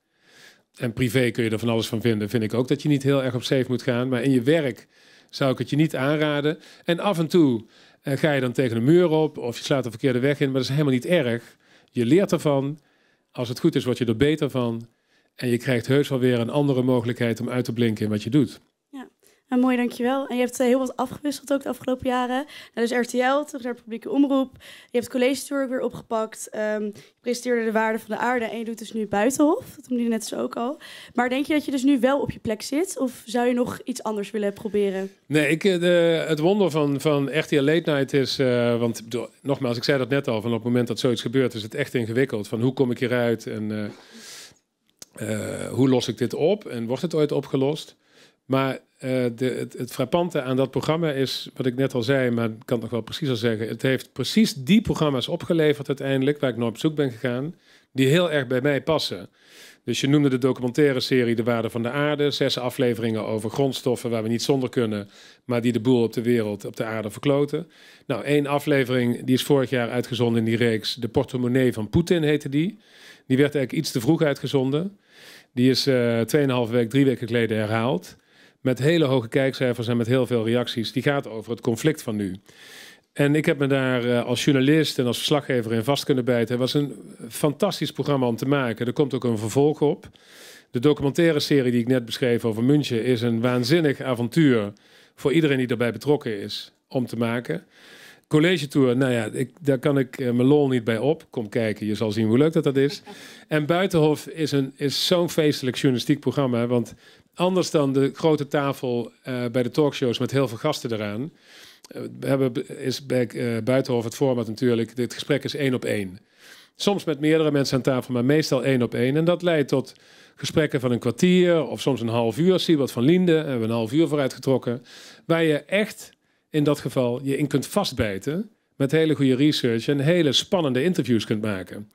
Speaker 3: En privé kun je er van alles van vinden. Vind ik ook dat je niet heel erg op safe moet gaan. Maar in je werk zou ik het je niet aanraden. En af en toe eh, ga je dan tegen de muur op of je slaat de verkeerde weg in. Maar dat is helemaal niet erg. Je leert ervan. Als het goed is, word je er beter van. En je krijgt heus wel weer een andere mogelijkheid om uit te blinken in wat je doet.
Speaker 1: Nou, mooi, dankjewel. En je hebt eh, heel wat afgewisseld ook de afgelopen jaren. Nou, dus RTL, terug naar de publieke omroep. Je hebt college tour weer opgepakt. Ehm, je presenteerde de waarde van de aarde en je doet dus nu buitenhof. Dat noemde je net zo dus ook al. Maar denk je dat je dus nu wel op je plek zit? Of zou je nog iets anders willen proberen?
Speaker 3: Nee, ik, eh, de, het wonder van, van RTL Late Night is... Eh, want nogmaals, ik zei dat net al. Van op het moment dat zoiets gebeurt is het echt ingewikkeld. Van hoe kom ik hieruit en hoe los ik dit op? En wordt het ooit opgelost? Maar eh, de, het, frappante aan dat programma is, wat ik net al zei, maar ik kan het nog wel preciezer zeggen. Het heeft precies die programma's opgeleverd uiteindelijk, waar ik naar op zoek ben gegaan, die heel erg bij mij passen. Dus je noemde de documentaire serie De Waarde van de Aarde. Zes afleveringen over grondstoffen waar we niet zonder kunnen, maar die de boel op de wereld, op de aarde verkloten. Nou, één aflevering die is vorig jaar uitgezonden in die reeks. De portemonnee van Poetin heette die. Die werd eigenlijk iets te vroeg uitgezonden. Die is uh, eh, 2,5 week, drie weken geleden herhaald met hele hoge kijkcijfers en met heel veel reacties, die gaat over het conflict van nu. En ik heb me daar eh, als journalist en als verslaggever in vast kunnen bijten. Het was een fantastisch programma om te maken. Er komt ook een vervolg op. De documentaire serie die ik net beschreef over München is een waanzinnig avontuur voor iedereen die daarbij betrokken is om te maken. College tour, nou ja, ik, daar kan ik eh, mijn lol niet bij op. Kom kijken, je zal zien hoe leuk dat dat is. En Buitenhof is, een, is zo'n feestelijk journalistiek programma, want Anders dan de grote tafel eh, bij de talkshows met heel veel gasten eraan. Eh, we hebben, is bij eh, Buitenhof het format natuurlijk, dit gesprek is één op één. Soms met meerdere mensen aan tafel, maar meestal één op één. En dat leidt tot gesprekken van een kwartier of soms een half uur. Zie wat van Linde, hebben we een half uur vooruit getrokken. Waar je echt in dat geval je in kunt vastbijten met hele goede research en hele spannende interviews kunt maken.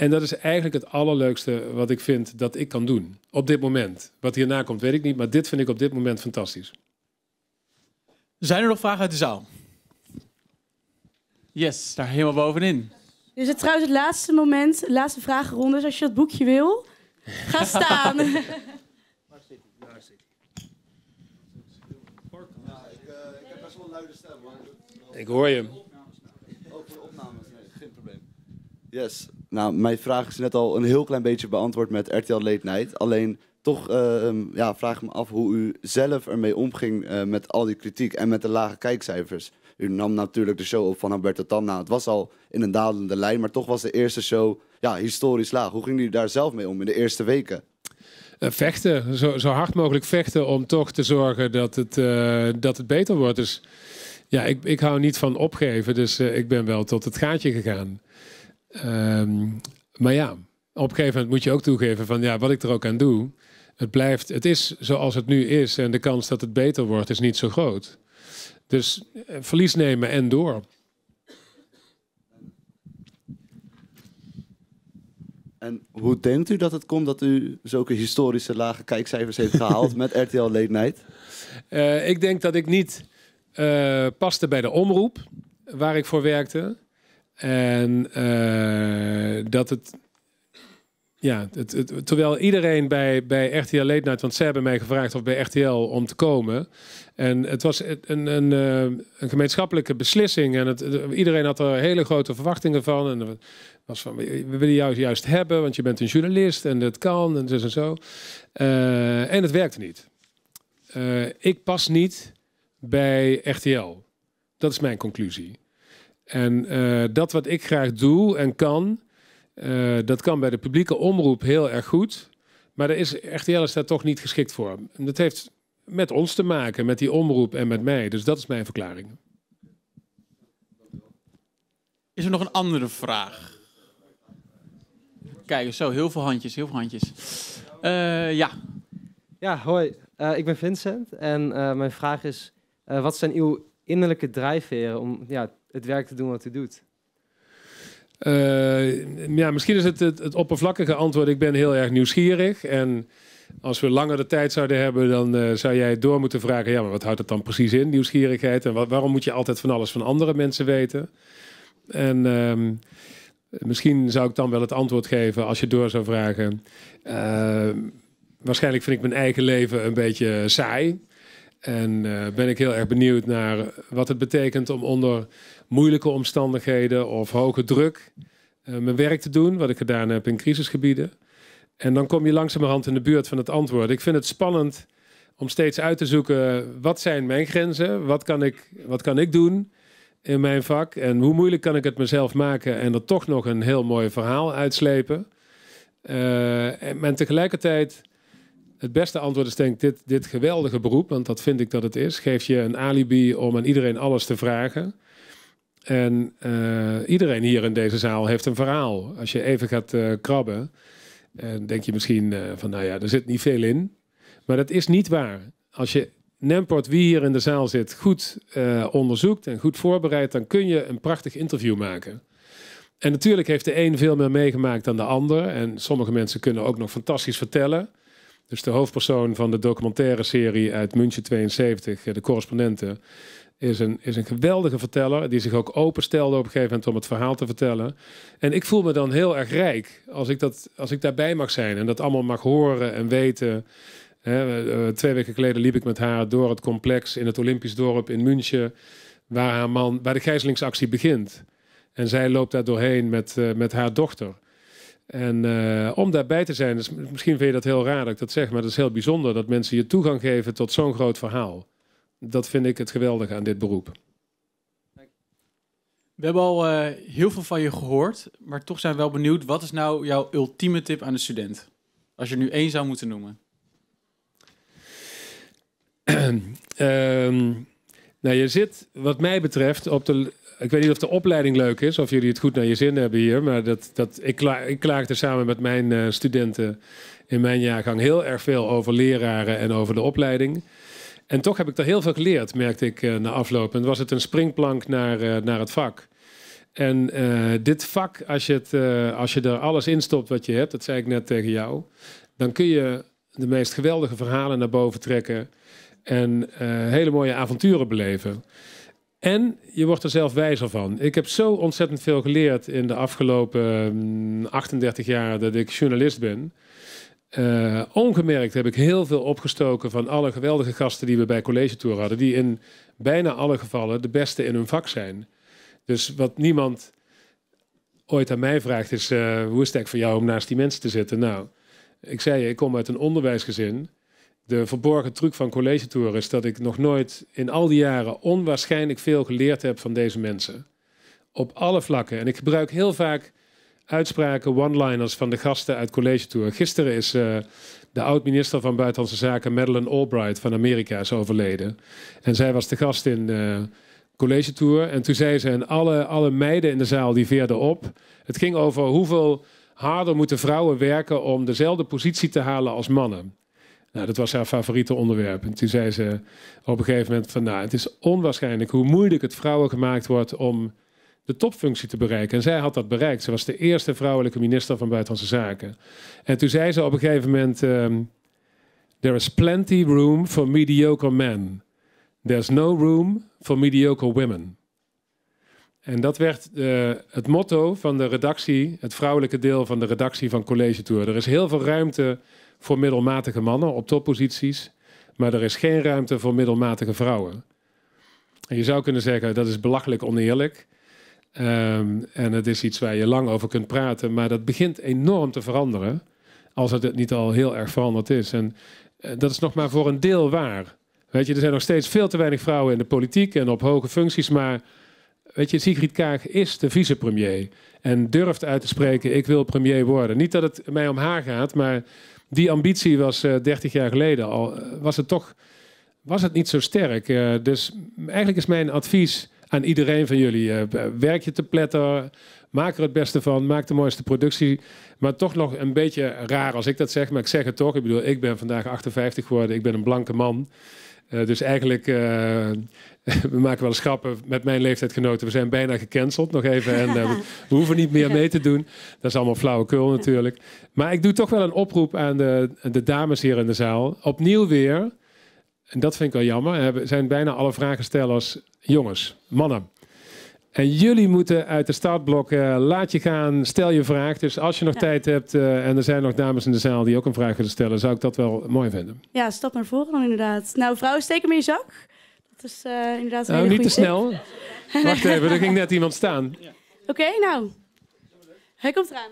Speaker 3: En dat is eigenlijk het allerleukste wat ik vind dat ik kan doen. Op dit moment. Wat hierna komt, weet ik niet. Maar dit vind ik op dit moment fantastisch. Zijn er nog vragen uit de zaal? Yes, daar
Speaker 2: helemaal bovenin.
Speaker 1: Dit is trouwens het laatste moment, de laatste vragenronde. Dus als je dat boekje wil, ga *laughs* staan. Waar
Speaker 3: zit eh,
Speaker 1: Ik heb wel een stem. Ik hoor je. Ook de opnames, nee, geen probleem. Yes, nou, mijn vraag is net al een heel klein beetje beantwoord met RTL Late Night. Alleen toch eh, ehm, ja, vraag ik me af hoe u zelf ermee omging eh, met al die kritiek en met de lage kijkcijfers. U nam natuurlijk de show op van Alberto Tanna. Het was al in een dalende lijn, maar toch was de eerste show ja, historisch laag. Hoe ging u daar zelf mee om in de eerste weken?
Speaker 3: Eh, vechten, zo, zo, hard mogelijk vechten om toch te zorgen dat het, dat het beter wordt. Dus ja, ik, ik hou niet van opgeven, dus ik ben wel tot het gaatje gegaan. Ehm, maar ja, op een gegeven moment moet je ook toegeven van ja, wat ik er ook aan doe. Het blijft, het is zoals het nu is en de kans dat het beter wordt is niet zo groot. Dus eh, verlies nemen en door. En hoe denkt u dat het komt dat u zulke historische lage kijkcijfers heeft gehaald met *laughs* RTL Late Night? Eh, ik denk dat ik niet eh, paste bij de omroep waar ik voor werkte. En eh, dat het. Ja, het, het, terwijl iedereen bij, bij RTL leed, Night, want ze hebben mij gevraagd of bij RTL om te komen. En het was een, een, eh, een gemeenschappelijke beslissing. En het, iedereen had er hele grote verwachtingen van. En was van, we willen jou juist hebben, want je bent een journalist en dat kan en dus en zo. Eh, en het werkte niet. ik pas niet bij RTL. Dat is mijn conclusie. En eh, dat wat ik graag doe en kan, eh, dat kan bij de publieke omroep heel erg goed. Maar daar is RTL is daar toch niet geschikt voor. En dat heeft met ons te maken, met die omroep en met mij. Dus dat is mijn verklaring.
Speaker 2: Is er nog een andere vraag? Kijk, zo, heel veel handjes, heel veel handjes. Eh, ja. Ja, hoi. ik ben Vincent en mijn vraag
Speaker 3: is, wat zijn uw innerlijke drijfveren om ja, het werk te doen wat hij doet? Eh, ja, misschien is het, het, oppervlakkige antwoord. Ik ben heel erg nieuwsgierig. En als we langer de tijd zouden hebben, dan eh, zou jij door moeten vragen: ja, maar wat houdt het dan precies in, nieuwsgierigheid? En waarom moet je altijd van alles van andere mensen weten? En ehm, misschien zou ik dan wel het antwoord geven als je door zou vragen. Eh, waarschijnlijk vind ik mijn eigen leven een beetje saai. En ben ik heel erg benieuwd naar wat het betekent om onder moeilijke omstandigheden of hoge druk eh, mijn werk te doen, wat ik gedaan heb in crisisgebieden. En dan kom je langzamerhand in de buurt van het antwoord. Ik vind het spannend om steeds uit te zoeken wat zijn mijn grenzen, wat kan ik, wat kan ik doen in mijn vak en hoe moeilijk kan ik het mezelf maken en er toch nog een heel mooi verhaal uitslepen. Eh, en, tegelijkertijd, het beste antwoord is denk ik dit, dit geweldige beroep, want dat vind ik dat het is, geef je een alibi om aan iedereen alles te vragen. En eh, iedereen hier in deze zaal heeft een verhaal. Als je even gaat eh, krabben, en eh, denk je misschien van, nou ja, er zit niet veel in. Maar dat is niet waar. Als je Nemport, wie hier in de zaal zit, goed onderzoekt en goed voorbereidt, dan kun je een prachtig interview maken. En natuurlijk heeft de een veel meer meegemaakt dan de ander. En sommige mensen kunnen ook nog fantastisch vertellen. Dus de hoofdpersoon van de documentaire serie uit München 72, de correspondenten, is een, is een geweldige verteller. Die zich ook openstelde op een gegeven moment om het verhaal te vertellen. En ik voel me dan heel erg rijk als ik, dat, als ik daarbij mag zijn. En dat allemaal mag horen en weten. twee weken geleden liep ik met haar door het complex in het Olympisch dorp in München. Waar, haar man, waar de gijzelingsactie begint. En zij loopt daar doorheen met, eh, met haar dochter. En eh, om daarbij te zijn, dus misschien vind je dat heel raar dat ik dat zeg, maar dat is heel bijzonder dat mensen je toegang geven tot zo'n groot verhaal dat vind ik het geweldige aan dit beroep.
Speaker 2: We hebben al eh, heel veel van je gehoord, maar toch zijn we wel benieuwd. Wat is nou jouw ultieme tip aan de student?
Speaker 3: Als je er nu één zou moeten noemen. *clears throat* Ehm, nou, je zit, wat mij betreft, op de. Ik weet niet of de opleiding leuk is, of jullie het goed naar je zin hebben hier. Maar dat, dat, ik, klaag, ik klaagde samen met mijn eh, studenten in mijn jaargang heel erg veel over leraren en over de opleiding. En toch heb ik daar heel veel geleerd, merkte ik eh, na afloop. En was het een springplank naar, eh, naar het vak. En eh, dit vak, als je, het, als je er alles instopt wat je hebt, dat zei ik net tegen jou, dan kun je de meest geweldige verhalen naar boven trekken en hele mooie avonturen beleven. En je wordt er zelf wijzer van. Ik heb zo ontzettend veel geleerd in de afgelopen 38 mm, jaar dat ik journalist ben. Eh, ongemerkt heb ik heel veel opgestoken van alle geweldige gasten die we bij College Tour hadden, die in bijna alle gevallen de beste in hun vak zijn. Dus wat niemand ooit aan mij vraagt is, eh, hoe is het voor jou om naast die mensen te zitten? Nou, ik zei je, ik kom uit een onderwijsgezin. De verborgen truc van College Tour is dat ik nog nooit in al die jaren onwaarschijnlijk veel geleerd heb van deze mensen. Op alle vlakken. En ik gebruik heel vaak uitspraken, one-liners van de gasten uit College Tour. Gisteren is eh, de oud-minister van Buitenlandse Zaken Madeleine Albright van Amerika is overleden. En zij was de gast in uh, College Tour. En toen zei ze, en alle, alle meiden in de zaal die veerden op. Het ging over hoeveel harder moeten vrouwen werken om dezelfde positie te halen als mannen. Nou, dat was haar favoriete onderwerp. En toen zei ze op een gegeven moment van, nou, het is onwaarschijnlijk hoe moeilijk het vrouwen gemaakt wordt om de topfunctie te bereiken. En zij had dat bereikt. Ze was de eerste vrouwelijke minister van Buitenlandse Zaken. En toen zei ze op een gegeven moment: ehm, There is plenty room for mediocre men. There's no room for mediocre women. En dat werd eh, het motto van de redactie, het vrouwelijke deel van de redactie van College Tour. Er is heel veel ruimte voor middelmatige mannen op topposities, maar er is geen ruimte voor middelmatige vrouwen. En je zou kunnen zeggen dat is belachelijk oneerlijk. Ehm, en het is iets waar je lang over kunt praten, maar dat begint enorm te veranderen. Als het niet al heel erg veranderd is. En eh, dat is nog maar voor een deel waar. Weet je, er zijn nog steeds veel te weinig vrouwen in de politiek en op hoge functies. Maar weet je, Sigrid Kaag is de vicepremier. En durft uit te spreken: ik wil premier worden. Niet dat het mij om haar gaat, maar die ambitie was 30 eh, jaar geleden al. Eh, was het toch was het niet zo sterk. dus eigenlijk is mijn advies aan iedereen van jullie. Eh, eh, werk je te pletter, maak er het beste van, maak de mooiste productie. Maar toch nog een beetje raar als ik dat zeg, maar ik zeg het toch. Ik bedoel, ik ben vandaag 58 geworden, ik ben een blanke man. Eh, dus eigenlijk, uh, *laughs* we maken wel eens grappen met mijn leeftijdgenoten. We zijn bijna gecanceld nog even en *laughs* we hoeven niet meer mee te doen. Dat is allemaal flauwekul natuurlijk. Maar ik doe toch wel een oproep aan de, de dames hier in de zaal. Opnieuw weer, en dat vind ik wel jammer, er zijn bijna alle vragenstellers jongens, mannen. En jullie moeten uit de startblok eh, laat je gaan, stel je vraag. Dus als je nog tijd hebt eh, en er zijn nog dames in de zaal die ook een vraag willen stellen, zou ik dat wel mooi vinden.
Speaker 1: Ja, stap naar voren dan inderdaad. Nou, vrouwen, steek hem in je zak. Dat is eh, inderdaad een nou, niet te snel. Wacht even, er ging
Speaker 3: *laughs* net iemand staan. Ja.
Speaker 1: Oké, nou. Hij komt eraan.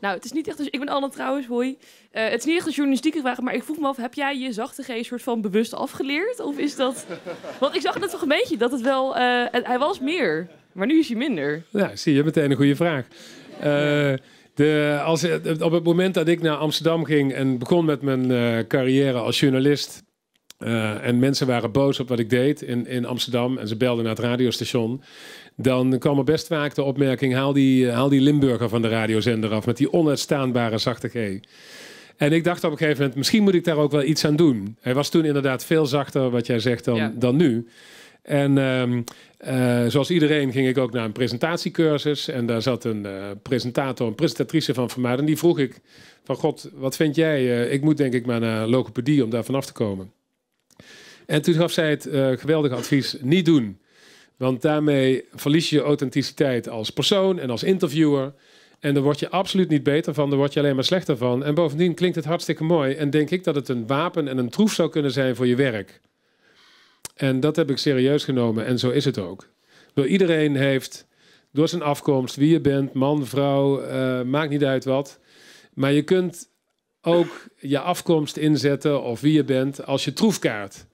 Speaker 3: Nou, het is niet echt... Een, ik ben Anne trouwens, hoi. Eh, het is niet echt een journalistieke vraag, maar ik vroeg me af... heb jij je zachte G soort van bewust afgeleerd? Of is dat... Want ik zag net toch een beetje dat het wel... Eh, hij was meer, maar nu is hij minder. Ja, zie je, meteen een goede vraag. Eh, de, als, op het moment dat ik naar Amsterdam ging en begon met mijn carrière als journalist... en mensen waren boos op wat ik deed in, in Amsterdam. En ze belden naar het radiostation. Dan kwam er best vaak de opmerking: haal die, haal die Limburger van de radiozender af met die onuitstaanbare zachte G. En ik dacht op een gegeven moment, misschien moet ik daar ook wel iets aan doen. Hij was toen inderdaad veel zachter, wat jij zegt, dan, dan nu. En ehm, eh, zoals iedereen ging ik ook naar een presentatiecursus. En daar zat een eh, presentator, een presentatrice van van mij. En die vroeg ik van, god, wat vind jij? Eh, ik moet denk ik maar naar logopedie om daar vanaf te komen. En toen gaf zij het geweldige advies, niet doen. Want daarmee verlies je authenticiteit als persoon en als interviewer. En daar word je absoluut niet beter van, daar word je alleen maar slechter van. En bovendien klinkt het hartstikke mooi en denk ik dat het een wapen en een troef zou kunnen zijn voor je werk. En dat heb ik serieus genomen en zo is het ook. Door iedereen heeft, door zijn afkomst, wie je bent, man, vrouw, eh, maakt niet uit wat. Maar je kunt ook je afkomst inzetten of wie je bent als je troefkaart.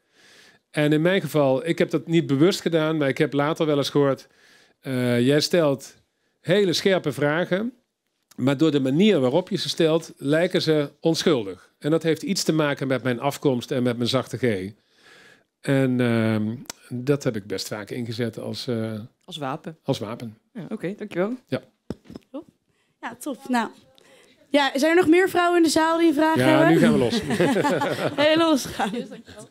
Speaker 3: En in mijn geval, ik heb dat niet bewust gedaan, maar ik heb later wel eens gehoord: eh, jij stelt hele scherpe vragen, maar door de manier waarop je ze stelt, lijken ze onschuldig. En dat heeft iets te maken met mijn afkomst en met mijn zachte G. En ehm, dat heb ik best vaak ingezet als. Eh, als wapen. Als wapen. Ja, Oké, dankjewel. Ja. Top.
Speaker 1: Ja, tof. Nou. Ja, zijn er nog meer vrouwen in de zaal die een vraag hebben? Ja, nu gaan we los.
Speaker 3: Heel
Speaker 1: *laughs* los gaan. dankjewel.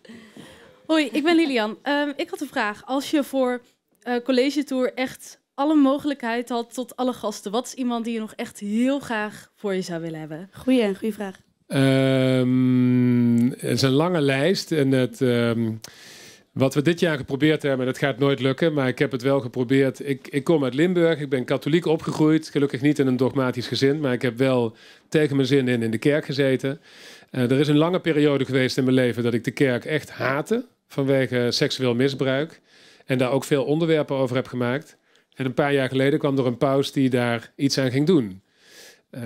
Speaker 1: Hoi, ik ben Lilian. Ehm, ik had een vraag. Als je voor uh, College Tour echt alle mogelijkheid had tot alle gasten, wat is iemand die je nog echt heel graag voor je zou willen hebben? Goeie, goede vraag.
Speaker 3: Ehm, het is een lange lijst en het... Ehm, wat we dit jaar geprobeerd hebben, dat gaat nooit lukken, maar ik heb het wel geprobeerd. Ik, ik, kom uit Limburg, ik ben katholiek opgegroeid. Gelukkig niet in een dogmatisch gezin, maar ik heb wel tegen mijn zin in in de kerk gezeten. Eh, er is een lange periode geweest in mijn leven dat ik de kerk echt haatte vanwege seksueel misbruik. En daar ook veel onderwerpen over heb gemaakt. En een paar jaar geleden kwam er een paus die daar iets aan ging doen. Eh,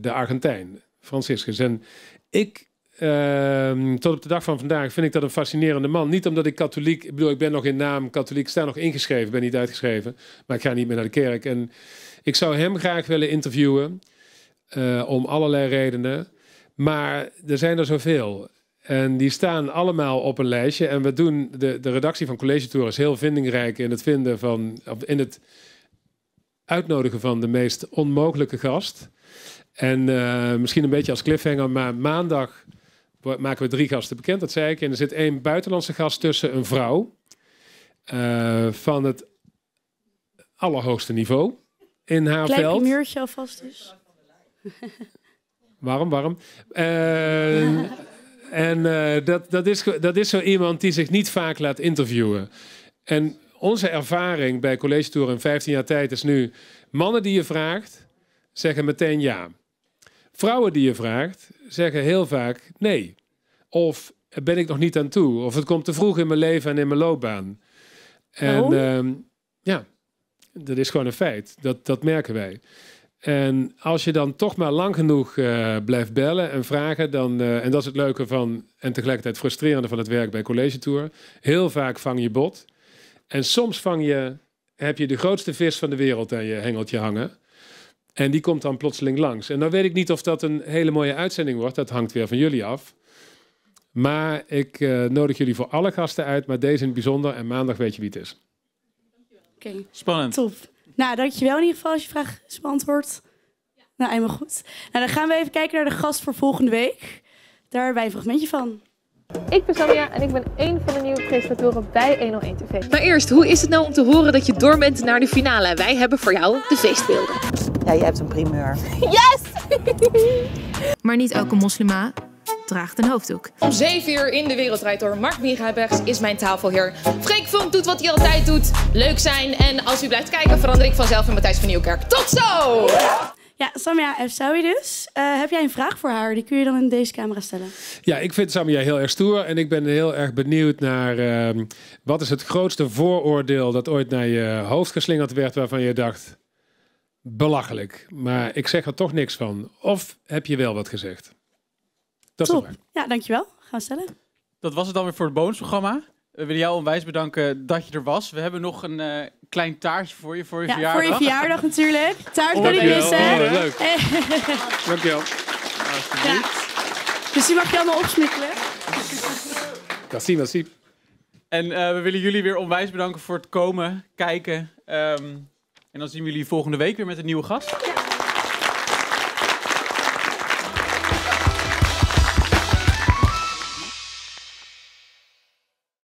Speaker 3: de Argentijn, Franciscus. En ik, ehm, tot op de dag van vandaag, vind ik dat een fascinerende man. Niet omdat ik katholiek, ik bedoel, ik ben nog in naam katholiek, sta nog ingeschreven, ben niet uitgeschreven. Maar ik ga niet meer naar de kerk. En ik zou hem graag willen interviewen, eh, om allerlei redenen. Maar er zijn er zoveel. En die staan allemaal op een lijstje. En we doen, de, de redactie van College Tour is heel vindingrijk in het vinden van, in het uitnodigen van de meest onmogelijke gast. En eh, misschien een beetje als cliffhanger, maar maandag maken we drie gasten bekend, dat zei ik. En er zit één buitenlandse gast tussen, een vrouw. Eh, van het allerhoogste niveau in haar Klein veld.
Speaker 1: muurtje alvast dus.
Speaker 3: Warm, warm. Uh, eh, *laughs* En eh, dat, dat, is, dat is zo iemand die zich niet vaak laat interviewen. En onze ervaring bij College Tour in 15 jaar tijd is nu... mannen die je vraagt, zeggen meteen ja. Vrouwen die je vraagt, zeggen heel vaak nee. Of ben ik nog niet aan toe. Of het komt te vroeg in mijn leven en in mijn loopbaan. En ehm, ja, dat is gewoon een feit. Dat, dat merken wij. En als je dan toch maar lang genoeg eh, blijft bellen en vragen, dan, eh, en dat is het leuke van, en tegelijkertijd frustrerende van het werk bij College Tour, heel vaak vang je bot. En soms vang je, heb je de grootste vis van de wereld aan je hengeltje hangen. En die komt dan plotseling langs. En dan weet ik niet of dat een hele mooie uitzending wordt, dat hangt weer van jullie af. Maar ik eh, nodig jullie voor alle gasten uit, maar deze in het bijzonder. En maandag weet je wie het is. Oké. Spannend. Top.
Speaker 1: Nou, dankjewel in ieder geval als je vraag is beantwoord. Ja. Nou, helemaal goed. Nou, dan gaan we even kijken naar de gast voor volgende week. Daar hebben wij een fragmentje van. Ik ben Samia en ik ben één van de nieuwe presentatoren bij 101 TV. Maar
Speaker 3: eerst, hoe is het nou om te horen dat je door bent naar de finale? Wij hebben voor jou de feestbeelden. Ja, je hebt een
Speaker 2: primeur. *laughs* Yes! maar niet elke moslima draagt een hoofddoek.
Speaker 1: Om 7 uur in de Wereldrijd door Mark Mierijbergs is mijn tafelheer. Freek Vonk doet wat hij altijd doet. Leuk zijn. En als u blijft kijken verander ik vanzelf in Matthijs van Nieuwkerk. Tot zo! Ja, Samia zoui dus. Eh, heb jij een vraag voor haar? Die kun je dan in deze camera stellen.
Speaker 3: Ja, ik vind Samia heel erg stoer. En ik ben heel erg benieuwd naar... Ehm, wat is het grootste vooroordeel dat ooit naar je hoofd geslingerd werd... waarvan je dacht, belachelijk. Maar ik zeg er toch niks van. Of heb je wel wat gezegd? Dat Top.
Speaker 1: Ja, dankjewel. Gaan we stellen.
Speaker 2: Dat was het dan weer voor het bonusprogramma. We willen jou onwijs bedanken dat je er was. We hebben nog een eh, klein taartje voor je, voor je ja, verjaardag. voor je verjaardag
Speaker 1: natuurlijk. Taart kan ik missen. Leuk. *laughs* Dankjewel. Ja. Dus die mag je allemaal opsmikkelen.
Speaker 3: Merci, merci.
Speaker 2: En eh, we willen jullie weer onwijs bedanken voor het komen, kijken. Ehm, en dan zien we jullie volgende week weer met een nieuwe gast. Ja.